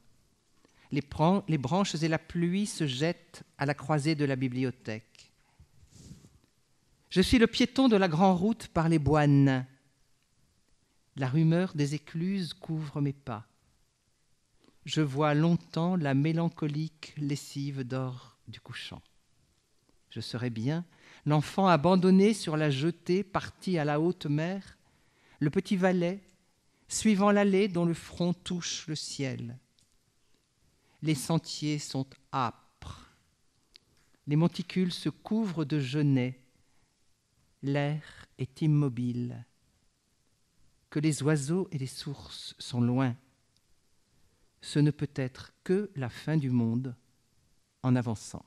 A: Les, les branches et la pluie se jettent à la croisée de la bibliothèque. Je suis le piéton de la grande route par les bois La rumeur des écluses couvre mes pas je vois longtemps la mélancolique lessive d'or du couchant. Je serais bien l'enfant abandonné sur la jetée partie à la haute mer, le petit valet suivant l'allée dont le front touche le ciel. Les sentiers sont âpres, les monticules se couvrent de genêts, l'air est immobile, que les oiseaux et les sources sont loin ce ne peut être que la fin du monde en avançant.